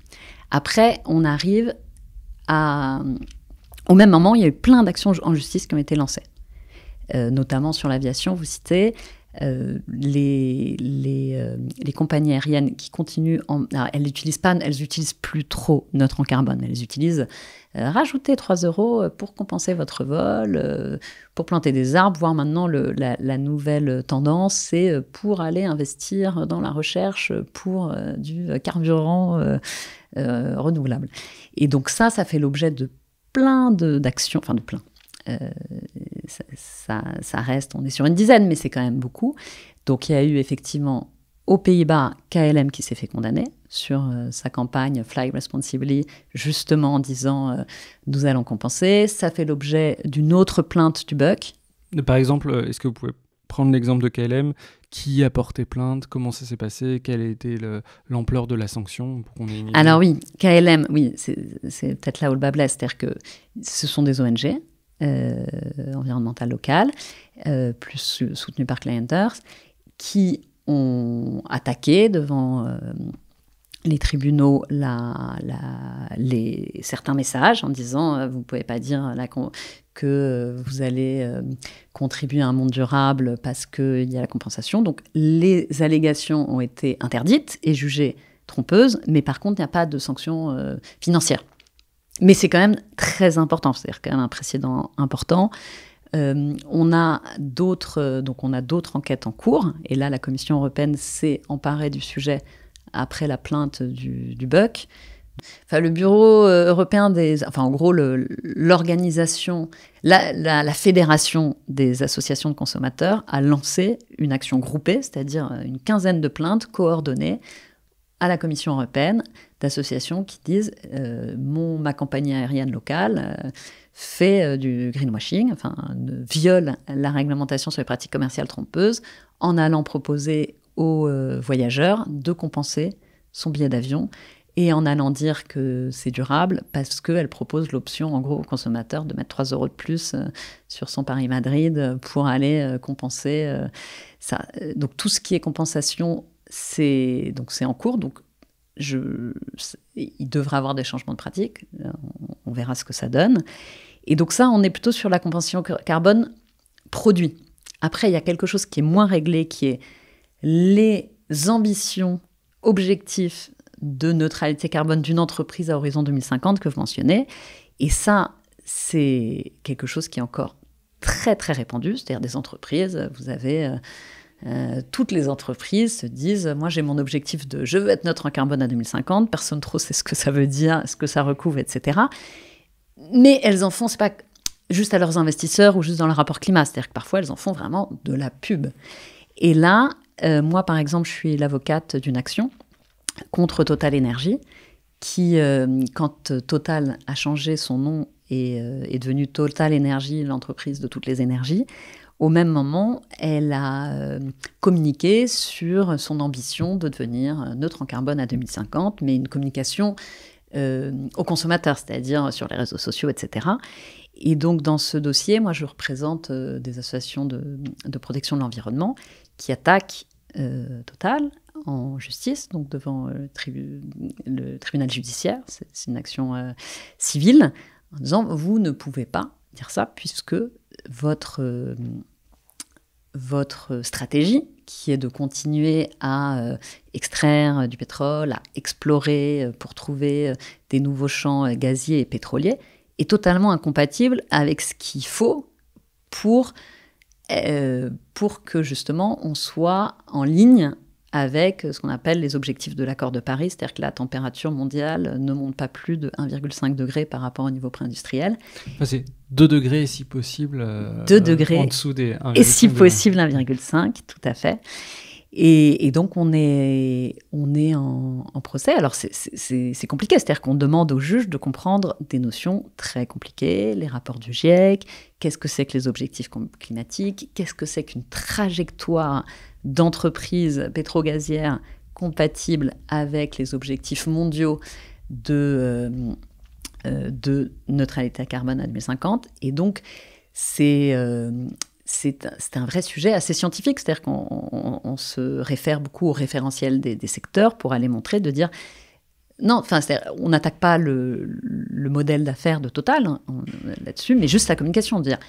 Speaker 1: Après, on arrive à, au même moment, il y a eu plein d'actions en justice qui ont été lancées, euh, notamment sur l'aviation, vous citez. Euh, les, euh, les, compagnies aériennes qui continuent, en, elles n'utilisent pas, elles utilisent plus trop notre en carbone, elles utilisent rajouter 3 euros pour compenser votre vol, pour planter des arbres, voire maintenant la, la, nouvelle tendance, c'est pour aller investir dans la recherche pour du carburant renouvelable. Et donc ça, ça fait l'objet de plein d'actions, enfin de plein. Euh, ça, reste, on est sur une dizaine, mais c'est quand même beaucoup. Donc il y a eu effectivement aux Pays-Bas KLM qui s'est fait condamner sur euh, sa campagne Fly Responsibly, justement en disant euh, nous allons compenser. Ça fait l'objet d'une autre plainte du BUC. Par exemple, est-ce que
Speaker 2: vous pouvez prendre l'exemple de KLM, qui a porté plainte, comment ça s'est passé, quelle a été l'ampleur de la sanction Alors
Speaker 1: oui, KLM, oui, c'est peut-être là où le bas blesse, c'est-à-dire que ce sont des ONG euh, environnementales locales, euh, plus soutenues par Earth, qui ont attaqué devant euh, les tribunaux les, certains messages en disant vous ne pouvez pas dire la, que euh, vous allez euh, contribuer à un monde durable parce qu'il y a la compensation. Donc les allégations ont été interdites et jugées trompeuses, mais par contre, il n'y a pas de sanctions euh, financières. Mais c'est quand même très important, c'est-à-dire quand même un précédent important. on a d'autres, donc on a d'autres enquêtes en cours, et là la Commission européenne s'est emparée du sujet après la plainte du, du BUC le Bureau euh, européen des. Enfin, en gros, l'organisation, la, Fédération des associations de consommateurs a lancé une action groupée, c'est-à-dire euh, une quinzaine de plaintes coordonnées à la Commission européenne d'associations qui disent euh, mon, ma compagnie aérienne locale fait du greenwashing, viole la réglementation sur les pratiques commerciales trompeuses en allant proposer aux voyageurs de compenser son billet d'avion et en allant dire que c'est durable parce qu'elle propose l'option, en gros, au consommateur de mettre 3 euros de plus euh, sur son Paris-Madrid euh, pour aller euh, compenser ça. Donc tout ce qui est compensation, c'est donc c'est en cours. Donc je, il devrait avoir des changements de pratique. on, verra ce que ça donne. Et donc ça, on est plutôt sur la compensation carbone produit. Après, il y a quelque chose qui est moins réglé, qui est les ambitions, objectifs de neutralité carbone d'une entreprise à horizon 2050 que vous mentionnez. Et ça, c'est quelque chose qui est encore très très répandu, c'est-à-dire des entreprises, vous avez... Euh, euh, toutes les entreprises se disent moi j'ai mon objectif de je veux être neutre en carbone à 2050 personne trop sait ce que ça veut dire ce que ça recouvre etc mais elles en font c'est pas juste à leurs investisseurs ou juste dans leur rapport climat c'est-à-dire que parfois elles en font vraiment de la pub et là euh, moi par exemple je suis l'avocate d'une action contre Total Energy, qui, euh, quand Total a changé son nom et euh, est devenue Total Energy, l'entreprise de toutes les énergies, au même moment, elle a euh, communiqué sur son ambition de devenir neutre en carbone à 2050, mais une communication aux consommateurs, c'est-à-dire sur les réseaux sociaux, etc. Et donc dans ce dossier, moi je représente des associations de protection de l'environnement qui attaquent Total en justice, donc devant euh, le, tribunal judiciaire, c'est une action euh, civile, en disant vous ne pouvez pas dire ça puisque votre, euh, votre stratégie, qui est de continuer à extraire du pétrole, à explorer pour trouver des nouveaux champs gaziers et pétroliers, est totalement incompatible avec ce qu'il faut pour, pour que justement on soit en ligne avec euh, ce qu'on appelle les objectifs de l'accord de Paris, c'est-à-dire que la température mondiale ne monte pas plus de 1,5 degré par rapport au niveau pré-industriel.
Speaker 2: c'est 2 degrés si possible. 2 euh, degrés. En dessous des 1,5. Et si possible
Speaker 1: 1,5, tout à fait. Et, donc on est, on est en, en procès. Alors c'est compliqué, c'est-à-dire qu'on demande au juge de comprendre des notions très compliquées, les rapports du GIEC, qu'est-ce que c'est que les objectifs climatiques, qu'est-ce que c'est qu'une trajectoire d'entreprises pétro-gazières compatibles avec les objectifs mondiaux de, euh, euh, de neutralité à carbone à 2050. Et donc, euh, c'est un vrai sujet assez scientifique, c'est-à-dire qu'on se réfère beaucoup au référentiel des, secteurs pour aller montrer, de dire non, enfin, on n'attaque pas le, modèle d'affaires de Total hein, là-dessus, mais juste la communication, de dire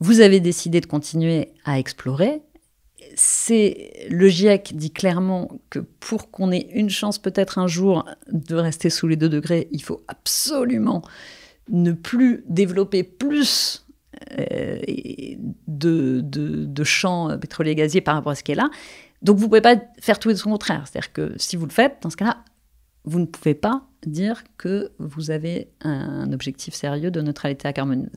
Speaker 1: vous avez décidé de continuer à explorer, c'est le GIEC dit clairement que pour qu'on ait une chance peut-être un jour de rester sous les 2 degrés, il faut absolument ne plus développer plus euh, de, de, champs euh, pétroliers gaziers par rapport à ce qui est là. Donc vous ne pouvez pas faire tout et contraire. C'est-à-dire que si vous le faites, dans ce cas-là, vous ne pouvez pas dire que vous avez un objectif sérieux de neutralité à, carbone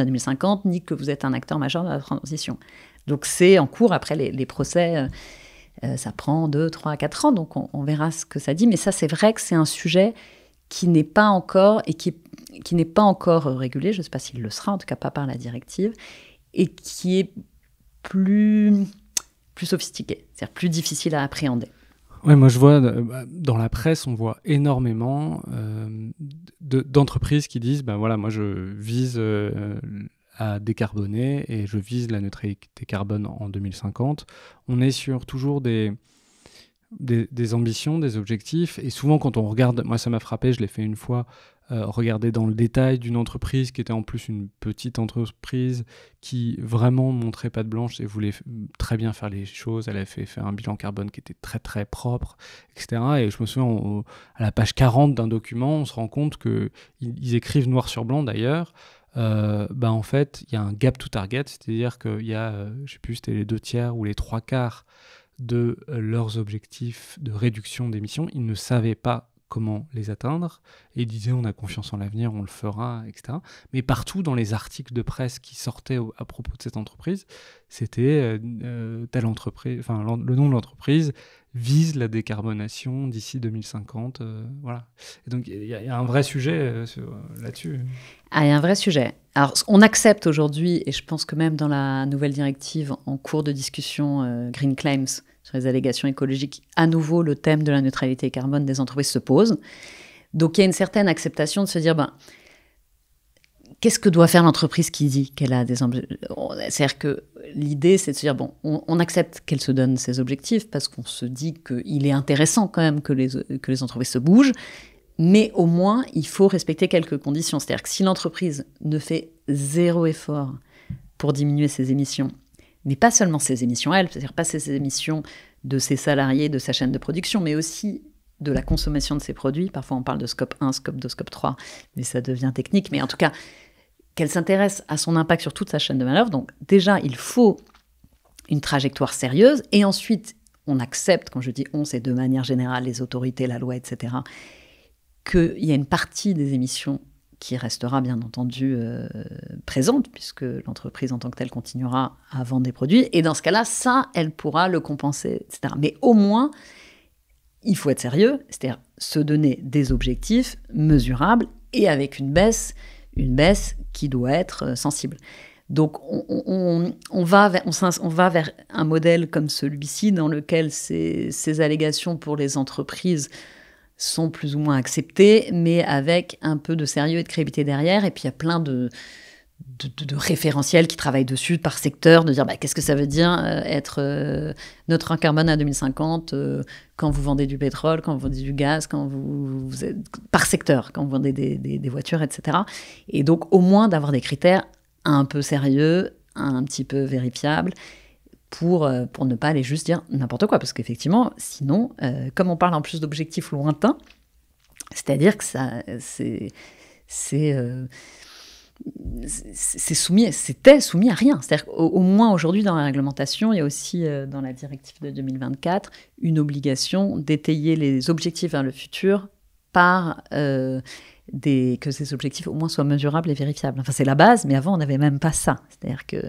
Speaker 1: à 2050, ni que vous êtes un acteur majeur de la transition. Donc c'est en cours, après les, procès, euh, euh, ça prend 2, 3, 4 ans, donc on, verra ce que ça dit. Mais ça, c'est vrai que c'est un sujet qui n'est pas encore, et qui, qui n'est pas encore régulé, je ne sais pas s'il le sera, en tout cas pas par la directive, et qui est plus, plus sophistiqué, c'est-à-dire plus difficile à appréhender.
Speaker 2: Oui, moi je vois euh, bah, dans la presse, on voit énormément d'entreprises qui disent ben voilà, moi je vise à décarboner et je vise la neutralité carbone en 2050. On est sur toujours des, des, ambitions, des objectifs et souvent quand on regarde, moi ça m'a frappé, je l'ai fait une fois, euh, regarder dans le détail d'une entreprise qui était en plus une petite entreprise qui vraiment montrait pas de blanche et voulait très bien faire les choses. Elle avait fait faire un bilan carbone qui était très très propre, etc. Et je me souviens, à la page 40 d'un document, on se rend compte qu'ils ils écrivent noir sur blanc d'ailleurs, euh, bah en fait, il y a un gap to target, c'est-à-dire qu'il y a, euh, je sais plus, c'était les deux tiers ou les trois quarts de euh, leurs objectifs de réduction d'émissions, ils ne savaient pas comment les atteindre et ils disaient on a confiance en l'avenir, on le fera, etc. Mais partout dans les articles de presse qui sortaient à propos de cette entreprise, c'était telle entreprise, enfin le nom de l'entreprise, vise la décarbonation d'ici 2050. Euh, voilà. Et donc, il y, a un vrai sujet euh, euh, là-dessus.
Speaker 1: Ah, il y a un vrai sujet. Alors, on accepte aujourd'hui, et je pense que même dans la nouvelle directive en cours de discussion Green Claims sur les allégations écologiques, à nouveau, le thème de la neutralité carbone des entreprises se pose. Donc, il y a une certaine acceptation de se dire, ben, qu'est-ce que doit faire l'entreprise qui dit qu'elle a des objectifs C'est-à-dire que l'idée, c'est de se dire, bon, on, accepte qu'elle se donne ses objectifs parce qu'on se dit qu'il est intéressant quand même que les, que les entreprises se bougent, mais au moins, il faut respecter quelques conditions. C'est-à-dire que si l'entreprise ne fait zéro effort pour diminuer ses émissions, mais pas seulement ses émissions elle, c'est-à-dire pas ses émissions de ses salariés, de sa chaîne de production, mais aussi de la consommation de ses produits. Parfois, on parle de scope 1, scope 2, scope 3, mais ça devient technique. Mais en tout cas, qu'elle s'intéresse à son impact sur toute sa chaîne de valeur. Donc déjà, il faut une trajectoire sérieuse et ensuite, on accepte, quand je dis on, c'est de manière générale les autorités, la loi, etc., qu'il y a une partie des émissions qui restera bien entendu euh, présente, puisque l'entreprise en tant que telle continuera à vendre des produits. Et dans ce cas-là, ça, elle pourra le compenser, etc. Mais au moins, il faut être sérieux, c'est-à-dire se donner des objectifs mesurables et avec une baisse une baisse qui doit être euh, sensible. Donc on, va vers, on, va vers un modèle comme celui-ci dans lequel ces, ces, allégations pour les entreprises sont plus ou moins acceptées, mais avec un peu de sérieux et de crédibilité derrière. Et puis il y a plein de, de, référentiels qui travaillent dessus par secteur, de dire bah, qu'est-ce que ça veut dire euh, être neutre en carbone à 2050 euh, quand vous vendez du pétrole, quand vous vendez du gaz, quand vous, êtes, par secteur, quand vous vendez des, voitures, etc. Et donc au moins d'avoir des critères un peu sérieux, un petit peu vérifiables. Pour, euh, pour ne pas aller juste dire n'importe quoi, parce qu'effectivement, sinon, comme on parle en plus d'objectifs lointains, c'est-à-dire que ça, c'est, c'est c'est soumis, c'était soumis à rien. C'est-à-dire au, moins aujourd'hui dans la réglementation, il y a aussi euh, dans la directive de 2024 une obligation d'étayer les objectifs vers le futur par euh, des, que ces objectifs au moins soient mesurables et vérifiables. Enfin, c'est la base, mais avant, on n'avait même pas ça. C'est-à-dire que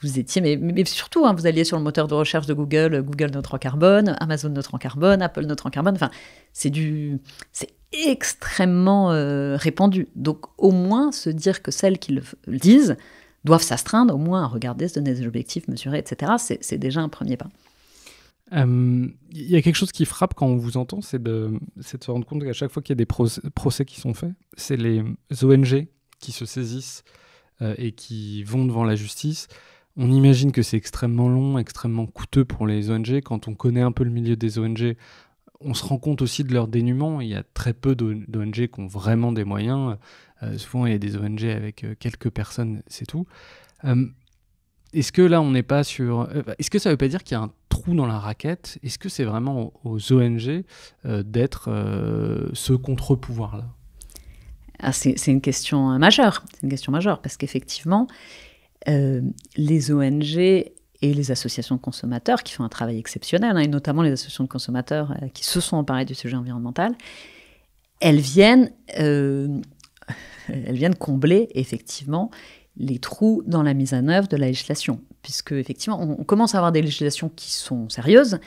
Speaker 1: vous étiez, mais, surtout, hein, vous alliez sur le moteur de recherche de Google, euh, Google notre en carbone, Amazon notre en carbone, Apple notre en carbone. Enfin, c'est du, c'est extrêmement euh, répandu. Donc, au moins, se dire que celles qui le, disent doivent s'astreindre au moins à regarder, se donner des objectifs, mesurer, etc. C'est déjà un premier pas.
Speaker 2: Il
Speaker 1: y a quelque chose qui frappe quand on vous entend, c'est
Speaker 2: de, se rendre compte qu'à chaque fois qu'il y a des procès, qui sont faits, c'est les ONG qui se saisissent euh, et qui vont devant la justice. On imagine que c'est extrêmement long, extrêmement coûteux pour les ONG. Quand on connaît un peu le milieu des ONG, on se rend compte aussi de leur dénuement. Il y a très peu d'ONG qui ont vraiment des moyens. Euh, souvent, il y a des ONG avec euh, quelques personnes, c'est tout. Euh, est-ce que là, on n'est pas sur. Est-ce que ça ne veut pas dire qu'il y a un trou dans la raquette Est-ce que c'est vraiment aux ONG
Speaker 1: d'être ce contre-pouvoir-là ah, c'est une question majeure. C'est une question majeure parce qu'effectivement, euh, les ONG et les associations de consommateurs qui font un travail exceptionnel, hein, et notamment les associations de consommateurs euh, qui se sont emparées du sujet environnemental, elles viennent, euh, <laughs> elles viennent combler effectivement les trous dans la mise en œuvre de la législation, puisque effectivement on, commence à avoir des législations qui sont sérieuses,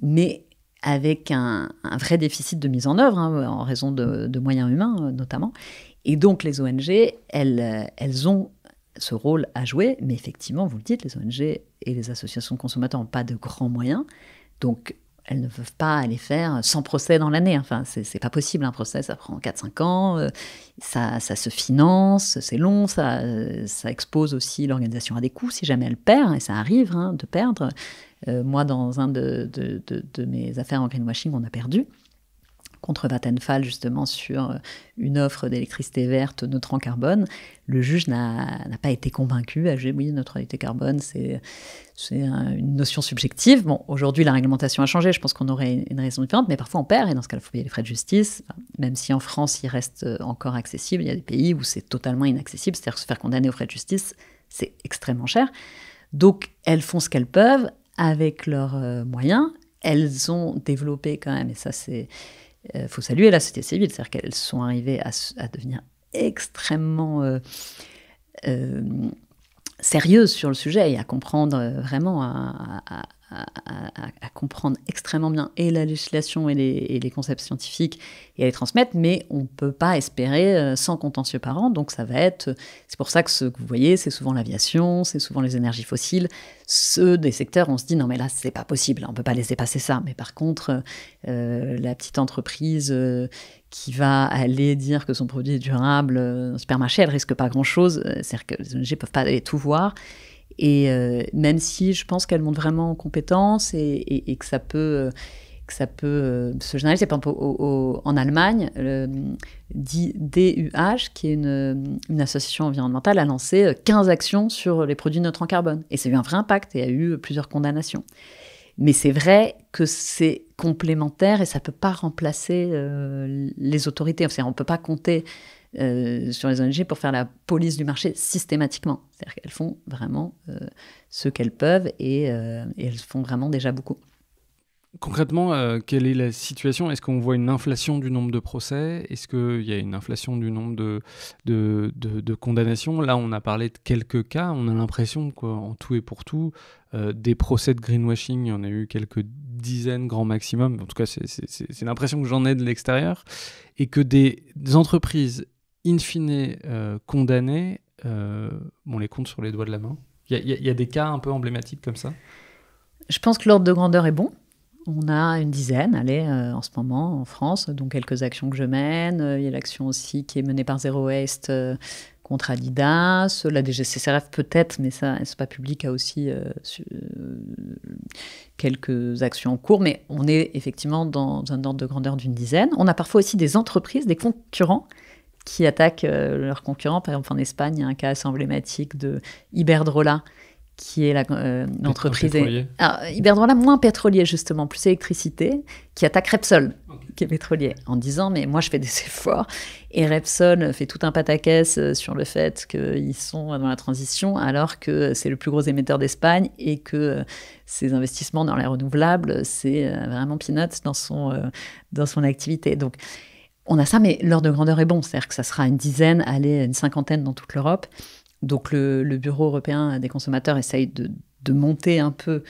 Speaker 1: mais avec un, vrai déficit de mise en œuvre, hein, en raison de, de, moyens humains notamment. Et donc les ONG, elles, elles ont ce rôle à jouer, mais effectivement, vous le dites, les ONG et les associations de consommateurs n'ont pas de grands moyens, donc elles ne peuvent pas aller faire 100 procès dans l'année. Enfin, c'est pas possible, un procès, ça prend 4-5 ans, euh, ça, ça, se finance, c'est long, ça, euh, ça expose aussi l'organisation à des coûts si jamais elle perd, et ça arrive hein, de perdre. Euh, moi, dans un de, de, mes affaires en greenwashing, on a perdu contre Vattenfall justement sur euh, une offre d'électricité verte neutre en carbone. Le juge n'a pas été convaincu. AG, oui, neutralité carbone, c'est une notion subjective. Bon, aujourd'hui, la réglementation a changé. Je pense qu'on aurait une raison différente, mais parfois on perd. Et dans ce cas-là, il faut payer les frais de justice. Même si en France, il reste euh, encore accessible, il y a des pays où c'est totalement inaccessible. C'est-à-dire se faire condamner aux frais de justice, c'est extrêmement cher. Donc, elles font ce qu'elles peuvent avec leurs euh, moyens. Elles ont développé quand même, et ça c'est il euh, faut saluer la société civile, c'est-à-dire qu'elles sont arrivées à, devenir extrêmement euh, euh, sérieuses sur le sujet et à comprendre vraiment, à, à, comprendre extrêmement bien et la législation et les, concepts scientifiques et à les transmettre, mais on ne peut pas espérer euh, sans contentieux parents. Donc ça va être, c'est pour ça que ce que vous voyez, c'est souvent l'aviation, c'est souvent les énergies fossiles, ceux des secteurs, on se dit non mais là c'est pas possible, on ne peut pas laisser passer ça. Mais par contre, euh, la petite entreprise euh, qui va aller dire que son produit est durable, au supermarché, elle risque pas grand chose. C'est-à-dire que les ONG peuvent pas aller tout voir. Et euh, même si je pense qu'elle monte vraiment en compétences et, que ça peut, euh, que ça peut se euh, généraliser. Par en Allemagne, le DUH, qui est une, association environnementale, a lancé 15 actions sur les produits neutres en carbone. Et ça a eu un vrai impact et a eu plusieurs condamnations. Mais c'est vrai que c'est complémentaire et ça ne peut pas remplacer les autorités. on ne peut pas compter euh, sur les ONG pour faire la police du marché systématiquement. C'est-à-dire qu'elles font vraiment euh, ce qu'elles peuvent euh, et, elles font vraiment déjà beaucoup.
Speaker 2: Concrètement, quelle est la situation Est-ce qu'on voit une inflation du nombre de procès Est-ce qu'il y a une inflation du nombre de, de, condamnations Là, on a parlé de quelques cas. On a l'impression qu'en tout et pour tout, des procès de greenwashing, il y en a eu quelques dizaines grand maximum. En tout cas, c'est l'impression que j'en ai de l'extérieur. Et que des, des entreprises in fine euh, condamnés, euh, on les compte sur les doigts de la main Il y, a des cas un peu emblématiques comme ça
Speaker 1: Je pense que l'ordre de grandeur est bon. On a une dizaine, allez, euh, en ce moment, en France, dont quelques actions que je mène. Il y a l'action aussi qui est menée par Zero Waste contre Adidas, la DGCCRF peut-être, mais ça, c'est pas public, a aussi quelques actions en cours, mais on est effectivement dans un ordre de grandeur d'une dizaine. On a parfois aussi des entreprises, des concurrents qui attaquent euh, leurs concurrents. Par exemple, en Espagne, il y a un cas assez emblématique de Iberdrola, qui est euh, l'entreprise. Euh, Iberdrola, moins pétrolier, justement, plus électricité, qui attaque Repsol, qui est pétrolier, en disant Mais moi, je fais des <laughs> efforts. Et Repsol fait tout un pataquès euh, sur le fait qu'ils sont dans la transition, alors que c'est le plus gros émetteur d'Espagne et que ses investissements dans les renouvelables, c'est vraiment peanuts dans son, dans son activité. Donc, on a ça, mais l'ordre de grandeur est bon, c'est-à-dire que ça sera une dizaine, allez, une cinquantaine dans toute l'Europe. Donc le, Bureau européen des consommateurs essaye de, monter un peu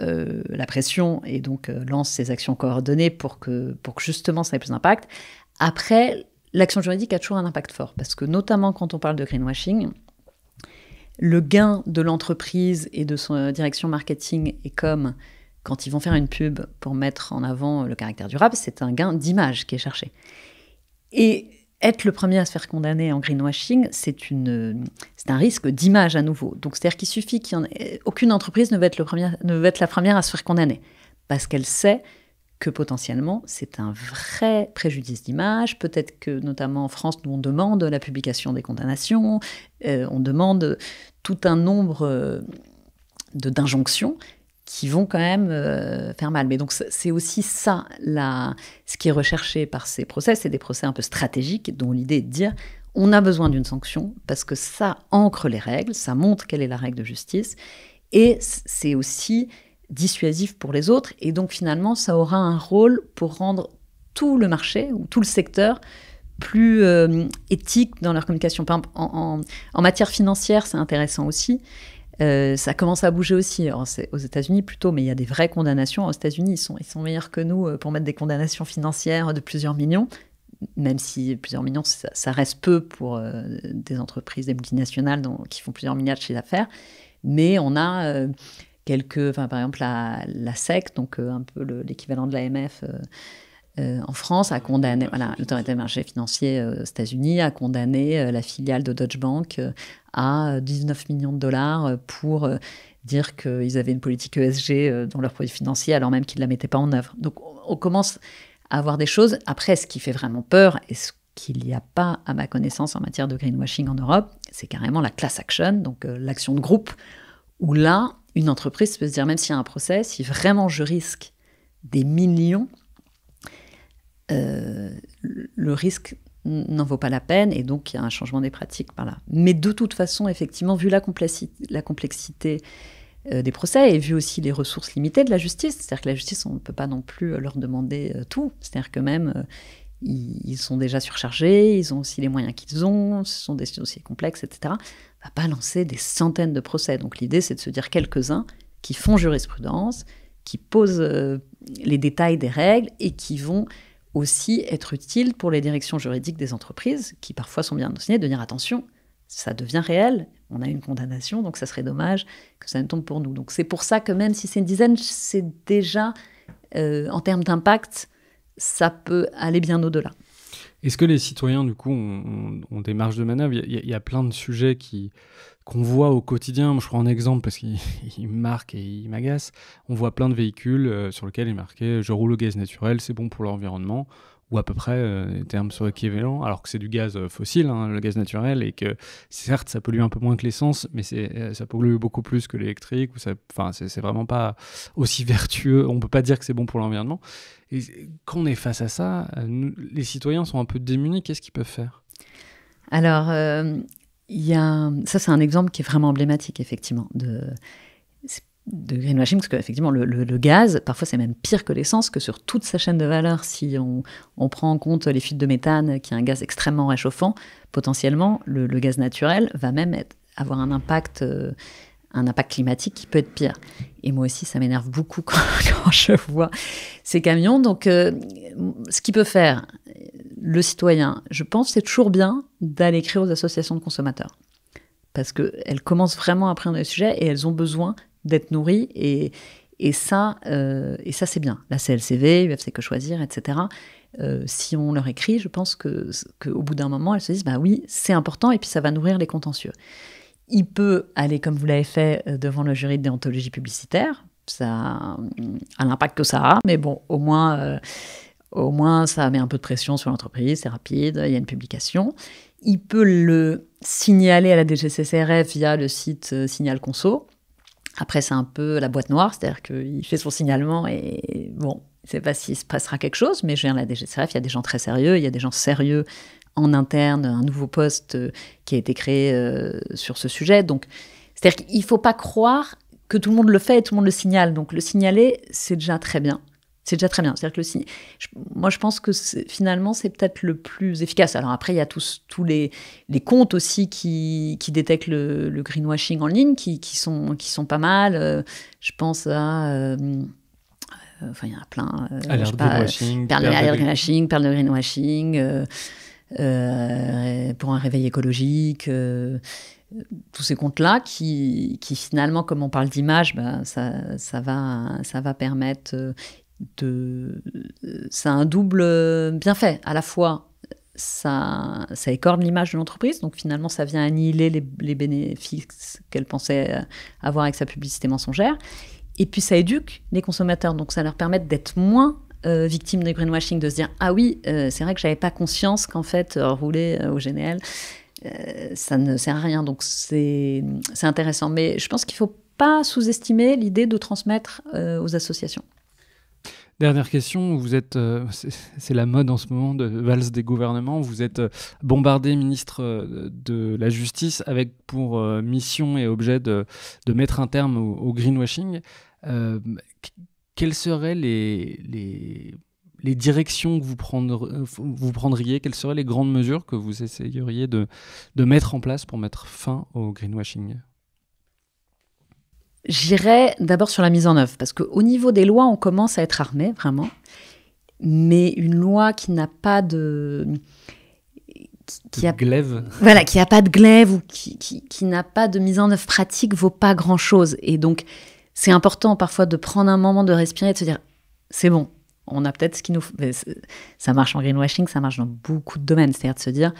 Speaker 1: euh, la pression et donc euh, lance ses actions coordonnées pour que, pour que justement ça ait plus d'impact. Après, l'action juridique a toujours un impact fort, parce que notamment quand on parle de greenwashing, le gain de l'entreprise et de son euh, direction marketing et com quand ils vont faire une pub pour mettre en avant le caractère durable, c'est un gain d'image qui est cherché. Et être le premier à se faire condamner en greenwashing, c'est une, c'est un risque d'image à nouveau. Donc c'est-à-dire qu'il suffit qu'aucune entreprise ne va être le premier, ne être la première à se faire condamner parce qu'elle sait que potentiellement c'est un vrai préjudice d'image. Peut-être que notamment en France, nous on demande la publication des condamnations, euh, on demande tout un nombre euh, de d'injonctions qui vont quand même euh, faire mal. Mais donc c'est aussi ça, la, ce qui est recherché par ces procès, c'est des procès un peu stratégiques dont l'idée est de dire on a besoin d'une sanction parce que ça ancre les règles, ça montre quelle est la règle de justice, et c'est aussi dissuasif pour les autres, et donc finalement ça aura un rôle pour rendre tout le marché ou tout le secteur plus euh, éthique dans leur communication. en, en matière financière, c'est intéressant aussi. Euh, ça commence à bouger aussi. aux États-Unis plutôt, mais il y a des vraies condamnations. Aux États-Unis, ils sont, ils sont meilleurs que nous euh, pour mettre des condamnations financières de plusieurs millions, même si plusieurs millions, ça, reste peu pour euh, des entreprises, des multinationales qui font plusieurs milliards de chiffres d'affaires. Mais on a quelques, par exemple, la, SEC, donc un peu l'équivalent de l'AMF. en France a condamné, voilà, l'autorité des marchés financiers aux États-Unis a condamné la filiale de Deutsche Bank à 19 euh, millions de dollars euh, pour euh, dire qu'ils avaient une politique ESG dans leurs produits financiers alors même qu'ils ne la mettaient pas en œuvre. Donc on commence à avoir des choses. Après, ce qui fait vraiment peur et ce qu'il n'y a pas, à ma connaissance, en matière de greenwashing en Europe, c'est carrément la class action, donc l'action de groupe, où là, une entreprise peut se dire, même s'il y a un procès, si vraiment je risque des millions, le risque n'en vaut pas la peine et donc il y a un changement des pratiques par là. Mais de toute façon, effectivement, vu la complexité, euh, des procès et vu aussi les ressources limitées de la justice, c'est-à-dire que la justice, on ne peut pas non plus euh, leur demander euh, tout, c'est-à-dire que même ils sont déjà surchargés, ils ont aussi les moyens qu'ils ont, ce sont des dossiers complexes, etc. On va pas lancer des centaines de procès. Donc l'idée, c'est de se dire quelques-uns qui font jurisprudence, qui posent les détails des règles et qui vont aussi être utile pour les directions juridiques des entreprises, qui parfois sont bien enseignées, de dire attention, ça devient réel, on a une condamnation, donc ça serait dommage que ça ne tombe pour nous. Donc c'est pour ça que même si c'est une dizaine, c'est déjà, euh, en termes d'impact, ça peut aller bien au-delà.
Speaker 2: Est-ce que les citoyens, du coup, ont, des marges de manœuvre il y, a plein de sujets qui, qu'on voit au quotidien. Je prends un exemple parce qu'il <laughs> marque et il m'agace. On voit plein de véhicules euh, sur lesquels il est marqué euh, je roule au gaz naturel, c'est bon pour l'environnement, ou à peu près les euh, termes sont équivalents, alors que c'est du gaz fossile, hein, le gaz naturel, et que certes ça pollue un peu moins que l'essence, mais c'est, ça pollue beaucoup plus que l'électrique, ou ça, c'est, vraiment pas aussi <laughs> vertueux, on peut pas dire que c'est bon pour l'environnement. Et quand on est face à
Speaker 1: ça, les citoyens sont un peu démunis, qu'est-ce qu'ils peuvent faire alors, ça, c'est un exemple qui est vraiment emblématique, effectivement, de, de Machine. parce qu'effectivement, le, le, gaz, parfois, c'est même pire que l'essence, que sur toute sa chaîne de valeur, si on, prend en compte les fuites de méthane, qui est un gaz extrêmement réchauffant, potentiellement, le, gaz naturel va même avoir un impact. Euh, un impact climatique qui peut être pire. Et moi aussi, ça m'énerve beaucoup <laughs> quand, je vois ces camions. Donc, euh, ce qu'il peut faire, le citoyen, je pense c'est toujours bien d'aller écrire aux associations de consommateurs. Parce qu'elles commencent vraiment à prendre le sujet et elles ont besoin d'être nourries. Et, ça, euh, et ça c'est bien. La CLCV, UFC Que Choisir, etc. Euh, si on leur écrit, je pense qu'au bout d'un moment, elles se disent, bah oui, c'est important et puis ça va nourrir les contentieux. Il peut aller, comme vous l'avez fait, euh, devant le jury de déontologie publicitaire, ça a l'impact que ça a, mais bon, au moins, au moins, ça met un peu de pression sur l'entreprise, c'est rapide, il y a une publication. Il peut le signaler à la DGCCRF via le site euh, Signal Conso. Après, c'est un peu la boîte noire, c'est-à-dire qu'il fait son signalement et bon, je ne sais pas s'il se passera quelque chose, mais je viens de la DGCRF, il y a des gens très sérieux, il y a des gens sérieux en interne, un nouveau poste euh, qui a été créé euh, sur ce sujet. Donc, c'est-à-dire qu'il ne faut pas croire que tout le monde le fait et tout le monde le signale. Donc, le signaler, c'est déjà très bien. C'est déjà très bien. cest le moi, je pense que finalement, c'est peut-être le plus efficace. Alors après, il y a tous, tous les, les comptes aussi qui, qui détectent le... greenwashing en ligne, qui, qui, sont, qui sont pas mal. Euh, je pense à... Euh, enfin, il y en a plein. Euh, greenwashing. alerte de... greenwashing, perle de greenwashing, pour un réveil écologique tous ces comptes-là qui, qui, finalement, comme on parle d'image, ben ça, ça, va, ça va permettre de... ça un double bienfait. À la fois, ça, ça écorne l'image de l'entreprise, donc finalement, ça vient annihiler les, bénéfices qu'elle pensait avoir avec sa publicité mensongère. Et puis, ça éduque les consommateurs, donc ça leur permet d'être moins euh, victimes de greenwashing, de se dire Ah oui, euh, c'est vrai que j'avais pas conscience qu'en fait, euh, rouler au GNL, ça ne sert à rien. Donc, c'est intéressant. Mais je pense qu'il ne faut pas sous-estimer l'idée de transmettre aux associations.
Speaker 2: Dernière question, vous êtes, euh, c'est la mode en ce moment de valse des gouvernements, vous êtes euh, bombardé ministre euh, de la Justice avec pour mission et objet de, mettre un terme au, greenwashing. quelles seraient les, directions que vous, prendriez Quelles seraient les grandes mesures que vous essayeriez de mettre en place
Speaker 1: pour mettre fin au greenwashing J'irai d'abord sur la mise en œuvre, parce qu'au niveau des lois, on commence à être armé, vraiment. Mais une loi qui n'a pas de. Qui, a, glaive. Voilà, qui n'a pas de glaive ou qui, qui, qui n'a pas de mise en œuvre pratique vaut pas grand-chose. Et donc, c'est important parfois de prendre un moment de respirer et de se dire c'est bon, on a peut-être ce qui nous. Ça marche en greenwashing, ça marche dans beaucoup de domaines. C'est-à-dire de se dire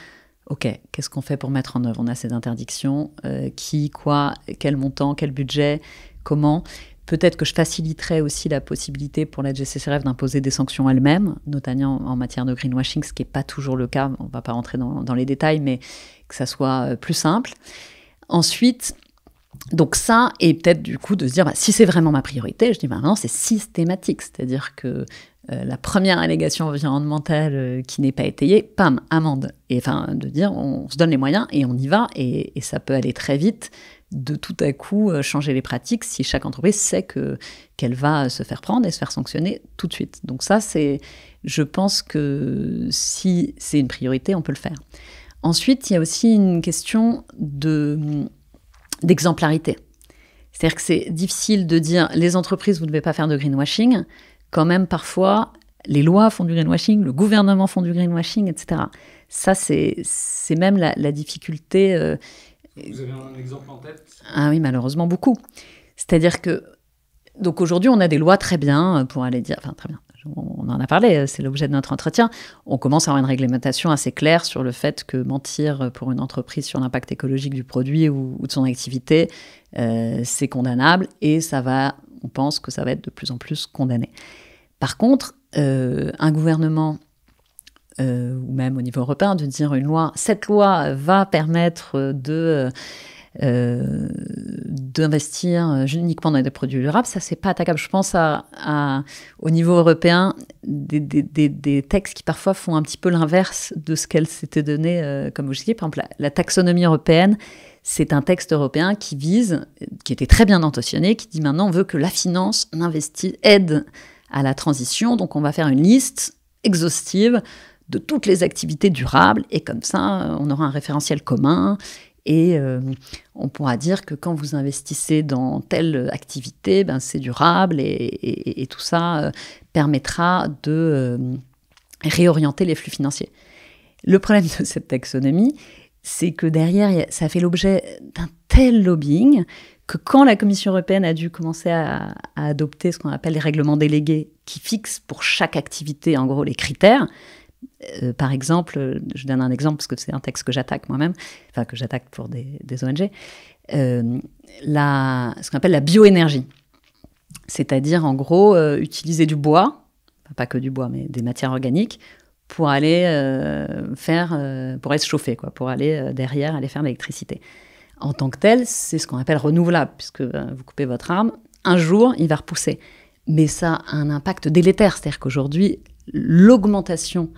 Speaker 1: OK, qu'est-ce qu'on fait pour mettre en œuvre On a ces interdictions. Euh, qui, quoi, quel montant, quel budget, comment Peut-être que je faciliterais aussi la possibilité pour la GCCRF d'imposer des sanctions elle-même, notamment en matière de greenwashing, ce qui n'est pas toujours le cas. On ne va pas rentrer dans, les détails, mais que ça soit euh, plus simple. Ensuite, donc ça, et peut-être du coup de se dire, bah, si c'est vraiment ma priorité, je dis maintenant bah, c'est systématique, c'est-à-dire que euh, la première allégation environnementale euh, qui n'est pas étayée, pam, amende. Et enfin, de dire, on se donne les moyens et on y va, et, ça peut aller très vite de tout à coup euh, changer les pratiques si chaque entreprise sait que qu'elle va se faire prendre et se faire sanctionner tout de suite. Donc ça, c'est, je pense que si c'est une priorité, on peut le faire. Ensuite, il y a aussi une question hum, d'exemplarité. C'est-à-dire que c'est difficile de dire les entreprises, vous ne devez pas faire de greenwashing quand même parfois les lois font du greenwashing, le gouvernement font du greenwashing, etc. Ça, c'est, c'est même la, difficulté. Euh,
Speaker 2: Vous avez un exemple en tête
Speaker 1: Ah oui, malheureusement beaucoup. C'est-à-dire que, donc aujourd'hui, on a des lois très bien euh, pour aller dire, enfin très bien, on en a parlé, euh, c'est l'objet de notre entretien. On commence à avoir une réglementation assez claire sur le fait que mentir pour une entreprise sur l'impact écologique du produit ou, de son activité, c'est condamnable et ça va on pense que ça va être de plus en plus condamné. Par contre, euh, un gouvernement, euh, ou même au niveau européen, de dire une loi, cette loi va permettre de... Euh, d'investir uniquement dans des produits durables, ça c'est pas attaquable. Je pense à, au niveau européen des, textes qui parfois font un petit peu l'inverse de ce qu'elle s'était donné comme objectif. Par exemple, la taxonomie européenne, c'est un texte européen qui vise, qui était très bien intentionné, qui dit maintenant on veut que la finance investit, aide à la transition, donc on va faire une liste exhaustive de toutes les activités durables, et comme ça, on aura un référentiel commun, et euh, on pourra dire que quand vous investissez dans telle activité, ben c'est durable, et, tout ça euh, permettra de euh, réorienter les flux financiers. Le problème de cette taxonomie, c'est que derrière, ça fait l'objet d'un tel lobbying que quand la Commission européenne a dû commencer à, adopter ce qu'on appelle les règlements délégués, qui fixent pour chaque activité, en gros, les critères, euh, par exemple, je donne un exemple parce que c'est un texte que j'attaque moi-même, enfin que j'attaque pour des, ONG, euh, ce qu'on appelle la bioénergie. C'est-à-dire, en gros, euh, utiliser du bois, pas que du bois, mais des matières organiques, pour aller euh, faire, euh, pour être se chauffer, quoi, pour aller euh, derrière, aller faire de l'électricité. En tant que tel, c'est ce qu'on appelle renouvelable, puisque vous coupez votre arbre, un jour, il va repousser. Mais ça a un impact délétère, c'est-à-dire qu'aujourd'hui, l'augmentation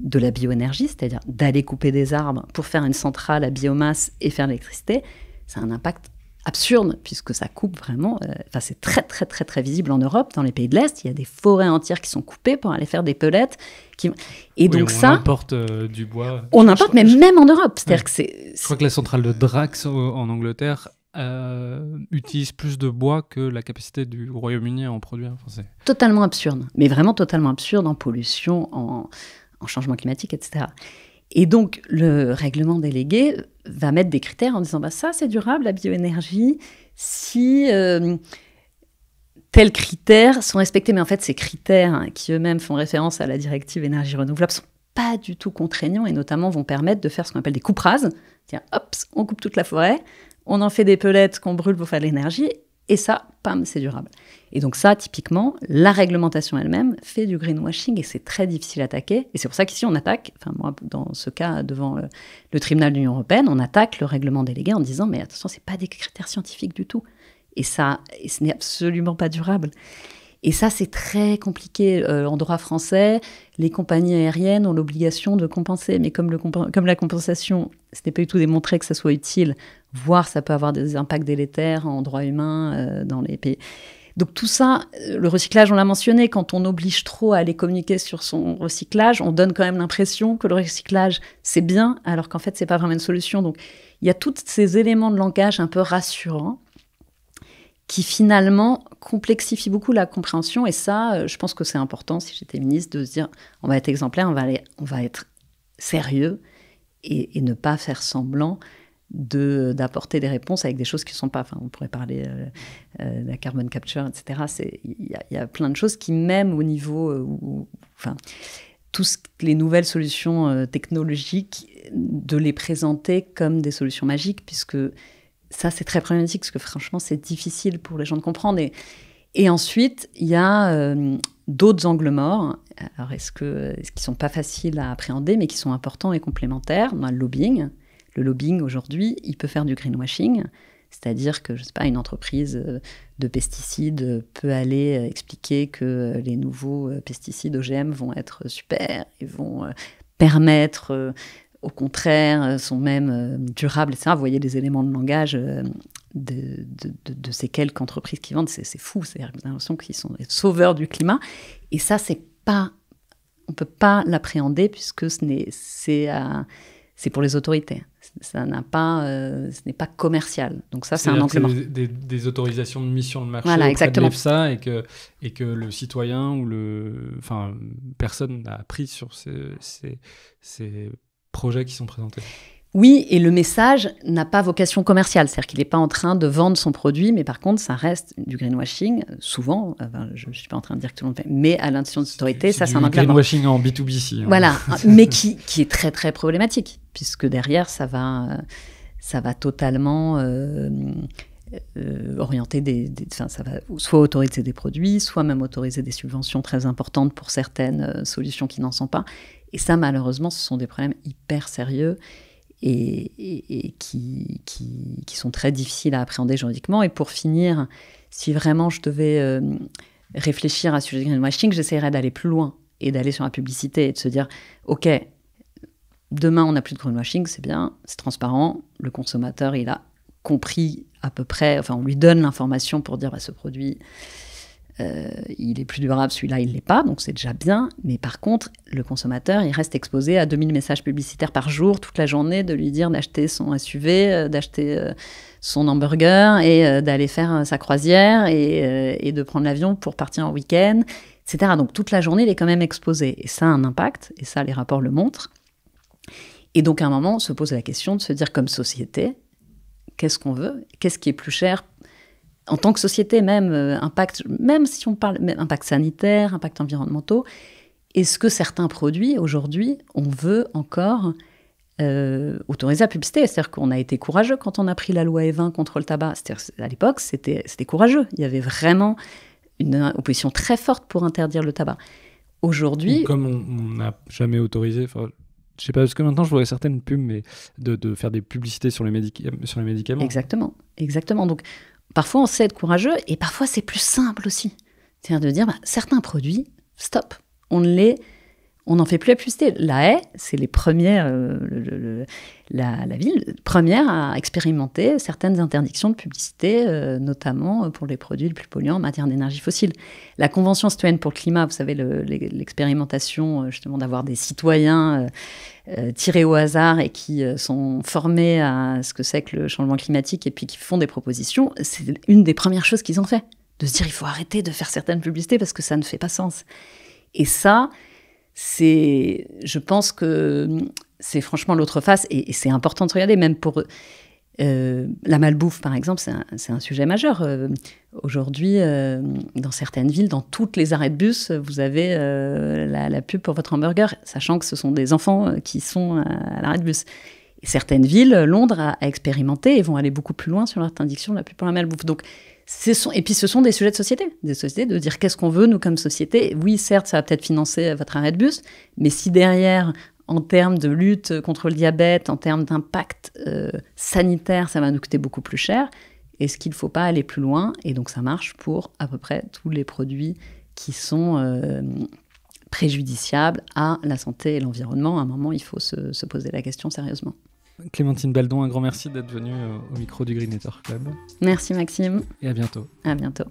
Speaker 1: de la bioénergie, c'est-à-dire d'aller couper des arbres pour faire une centrale à biomasse et faire de l'électricité, ça a un impact absurde, puisque ça coupe vraiment. Euh, enfin, c'est très, très, très, très visible en Europe, dans les pays de l'Est. Il y a des forêts entières qui sont coupées pour aller faire des pelettes. Qui... Et donc, on ça. On
Speaker 2: importe euh, du bois. On
Speaker 1: importe, mais même en Europe. C'est-à-dire que c'est.
Speaker 2: Je crois que la centrale de Drax en Angleterre euh, utilise plus de bois que la capacité du Royaume-Uni à en produire. Enfin,
Speaker 1: totalement absurde, mais vraiment totalement absurde en pollution, en, en changement climatique, etc. Et donc, le règlement délégué va mettre des critères en disant bah, ça, c'est durable, la bioénergie, si euh, tels critères sont respectés. Mais en fait, ces critères qui eux-mêmes font référence à la directive énergie renouvelable sont pas du tout contraignants et notamment vont permettre de faire ce qu'on appelle des coupes rases. Tiens, hop, on coupe toute la forêt, on en fait des pelettes qu'on brûle pour faire de l'énergie et ça, pam, c'est durable. Et donc ça, typiquement, la réglementation elle-même fait du greenwashing et c'est très difficile à attaquer. Et c'est pour ça qu'ici, on attaque, enfin moi, dans ce cas, devant euh, le, tribunal de l'Union européenne, on attaque le règlement délégué en disant, mais attention, c'est pas des critères scientifiques du tout. Et ça, ce n'est absolument pas durable. Et ça, c'est très compliqué euh, en droit français. Les compagnies aériennes ont l'obligation de compenser, mais comme, le comme la compensation, ce n'est pas du tout démontré que ça soit utile, voire ça peut avoir des impacts délétères en droit humain euh, dans les pays. Donc tout ça, euh, le recyclage, on l'a mentionné, quand on oblige trop à aller communiquer sur son recyclage, on donne quand même l'impression que le recyclage, c'est bien, alors qu'en fait, ce n'est pas vraiment une solution. Donc il y a tous ces éléments de langage un peu rassurants qui finalement complexifient beaucoup la compréhension. Et ça, euh, je pense que c'est important, si j'étais ministre, de se dire, on va être exemplaire, on va, on va être sérieux et ne pas faire semblant d'apporter des réponses avec des choses qui ne sont pas. Enfin, on pourrait parler euh, euh, de la carbon capture, etc. Il y, a plein de choses qui, même au niveau. Euh, enfin, toutes les nouvelles solutions technologiques, de les présenter comme des solutions magiques, puisque ça, c'est très problématique, parce que franchement, c'est difficile pour les gens de comprendre. Et, ensuite, il y a d'autres angles morts, alors est-ce que, sont pas faciles à appréhender, mais qui sont importants et complémentaires. Ben, le lobbying, le lobbying, aujourd'hui, il peut faire du greenwashing. C'est-à-dire que, je sais pas, une entreprise euh, de pesticides euh, peut aller euh, expliquer que les nouveaux pesticides OGM vont être super ils vont permettre, au contraire, sont même durables, etc. Vous voyez des éléments de langage de, ces quelques entreprises qui vendent, c'est fou. C'est-à-dire l'impression qu'ils sont les sauveurs du climat. Et ça, c'est pas, on peut pas l'appréhender puisque ce n'est, c'est à c'est pour les autorités. Ça n'a pas, euh, ce n'est pas commercial. Donc ça, c'est un angle
Speaker 2: Des, des, autorisations de mission de marché voilà, exactement. De ça et que et que le citoyen ou le, enfin, personne n'a appris sur ces, ces projets qui sont présentés.
Speaker 1: Oui, et le message n'a pas vocation commerciale, c'est-à-dire qu'il n'est pas en train de vendre son produit, mais par contre, ça reste du greenwashing, souvent, je ne suis pas en train de dire que tout le monde fait, mais à l'intention de l'autorité, ça c'est un greenwashing en B2B, si, hein. Voilà, <laughs> mais qui, est très très problématique, puisque derrière, ça va, ça va totalement... Euh, euh, orienter des, enfin, ça va soit autoriser des produits, soit même autoriser des subventions très importantes pour certaines euh, solutions qui n'en sont pas. Et ça, malheureusement, ce sont des problèmes hyper sérieux et, qui, sont très difficiles à appréhender juridiquement. Et pour finir, si vraiment je devais euh, réfléchir à ce sujet de greenwashing, j'essaierais d'aller plus loin et d'aller sur la publicité et de se dire, OK, demain on n'a plus de greenwashing, c'est bien, c'est transparent, le consommateur il a compris à peu près, enfin on lui donne l'information pour dire à bah, ce produit euh, il est plus durable, celui-là, il ne l'est pas, donc c'est déjà bien. Mais par contre, le consommateur, il reste exposé à 2000 messages publicitaires par jour, toute la journée, de lui dire d'acheter son SUV, euh, d'acheter euh, son hamburger et d'aller faire sa croisière et, et de prendre l'avion pour partir en week-end, etc. Donc toute la journée, il est quand même exposé. Et ça a un impact, et ça, les rapports le montrent. Et donc à un moment, on se pose la question de se dire comme société, qu'est-ce qu'on veut Qu'est-ce qui est plus cher en tant que société même, euh, impact, même si on parle même impact sanitaire, impact environnemental, est-ce que certains produits, aujourd'hui, on veut encore euh, autoriser la publicité C'est-à-dire qu'on a été courageux quand on a pris la loi E20 contre le tabac. cest à l'époque, c'était courageux. Il y avait vraiment une opposition très forte pour interdire le tabac. Aujourd'hui... Comme
Speaker 2: on n'a jamais autorisé... Je je sais pas, parce que maintenant, je voudrais certaines pubs mais de, faire des publicités sur les,
Speaker 1: sur les médicaments. Exactement, exactement. Donc, Parfois, on sait être courageux et parfois, c'est plus simple aussi. C'est-à-dire de dire, bah, certains produits, stop, on les... On n'en fait plus la publicité. La haie, c'est les premières, euh, la, ville première à expérimenter certaines interdictions de publicité, euh, notamment euh, pour les produits les plus polluants en matière d'énergie fossile. La Convention citoyenne pour le climat, vous savez, l'expérimentation justement d'avoir des citoyens euh, tirés au hasard et qui euh, sont formés à ce que c'est que le changement climatique et puis qui font des propositions, c'est une des premières choses qu'ils ont fait. De se dire, il faut arrêter de faire certaines publicités parce que ça ne fait pas sens. Et ça, c'est, je pense que c'est franchement l'autre face et, c'est important de regarder, même pour eux. Euh, la malbouffe, par exemple, c'est un, sujet majeur. Euh, aujourd'hui, euh, dans certaines villes, dans toutes les arrêts de bus, vous avez la, pub pour votre hamburger, sachant que ce sont des enfants qui sont à, l'arrêt de bus. certaines villes, Londres a, expérimenté et vont aller beaucoup plus loin sur l'interdiction de la pub pour la malbouffe. Donc, et puis ce sont des sujets de société, des sociétés de dire qu'est-ce qu'on veut nous comme société. Oui, certes, ça va peut-être financer votre arrêt de bus, mais si derrière en termes de lutte contre le diabète, en termes d'impact euh, sanitaire, ça va nous coûter beaucoup plus cher. Est-ce qu'il ne faut pas aller plus loin Et donc ça marche pour à peu près tous les produits qui sont euh, préjudiciables à la santé et l'environnement. À un moment, il faut se, poser la question sérieusement.
Speaker 2: Clémentine Baldon, un grand merci d'être venue euh, au micro du Greenator Club.
Speaker 1: Merci Maxime. Et à bientôt. À bientôt.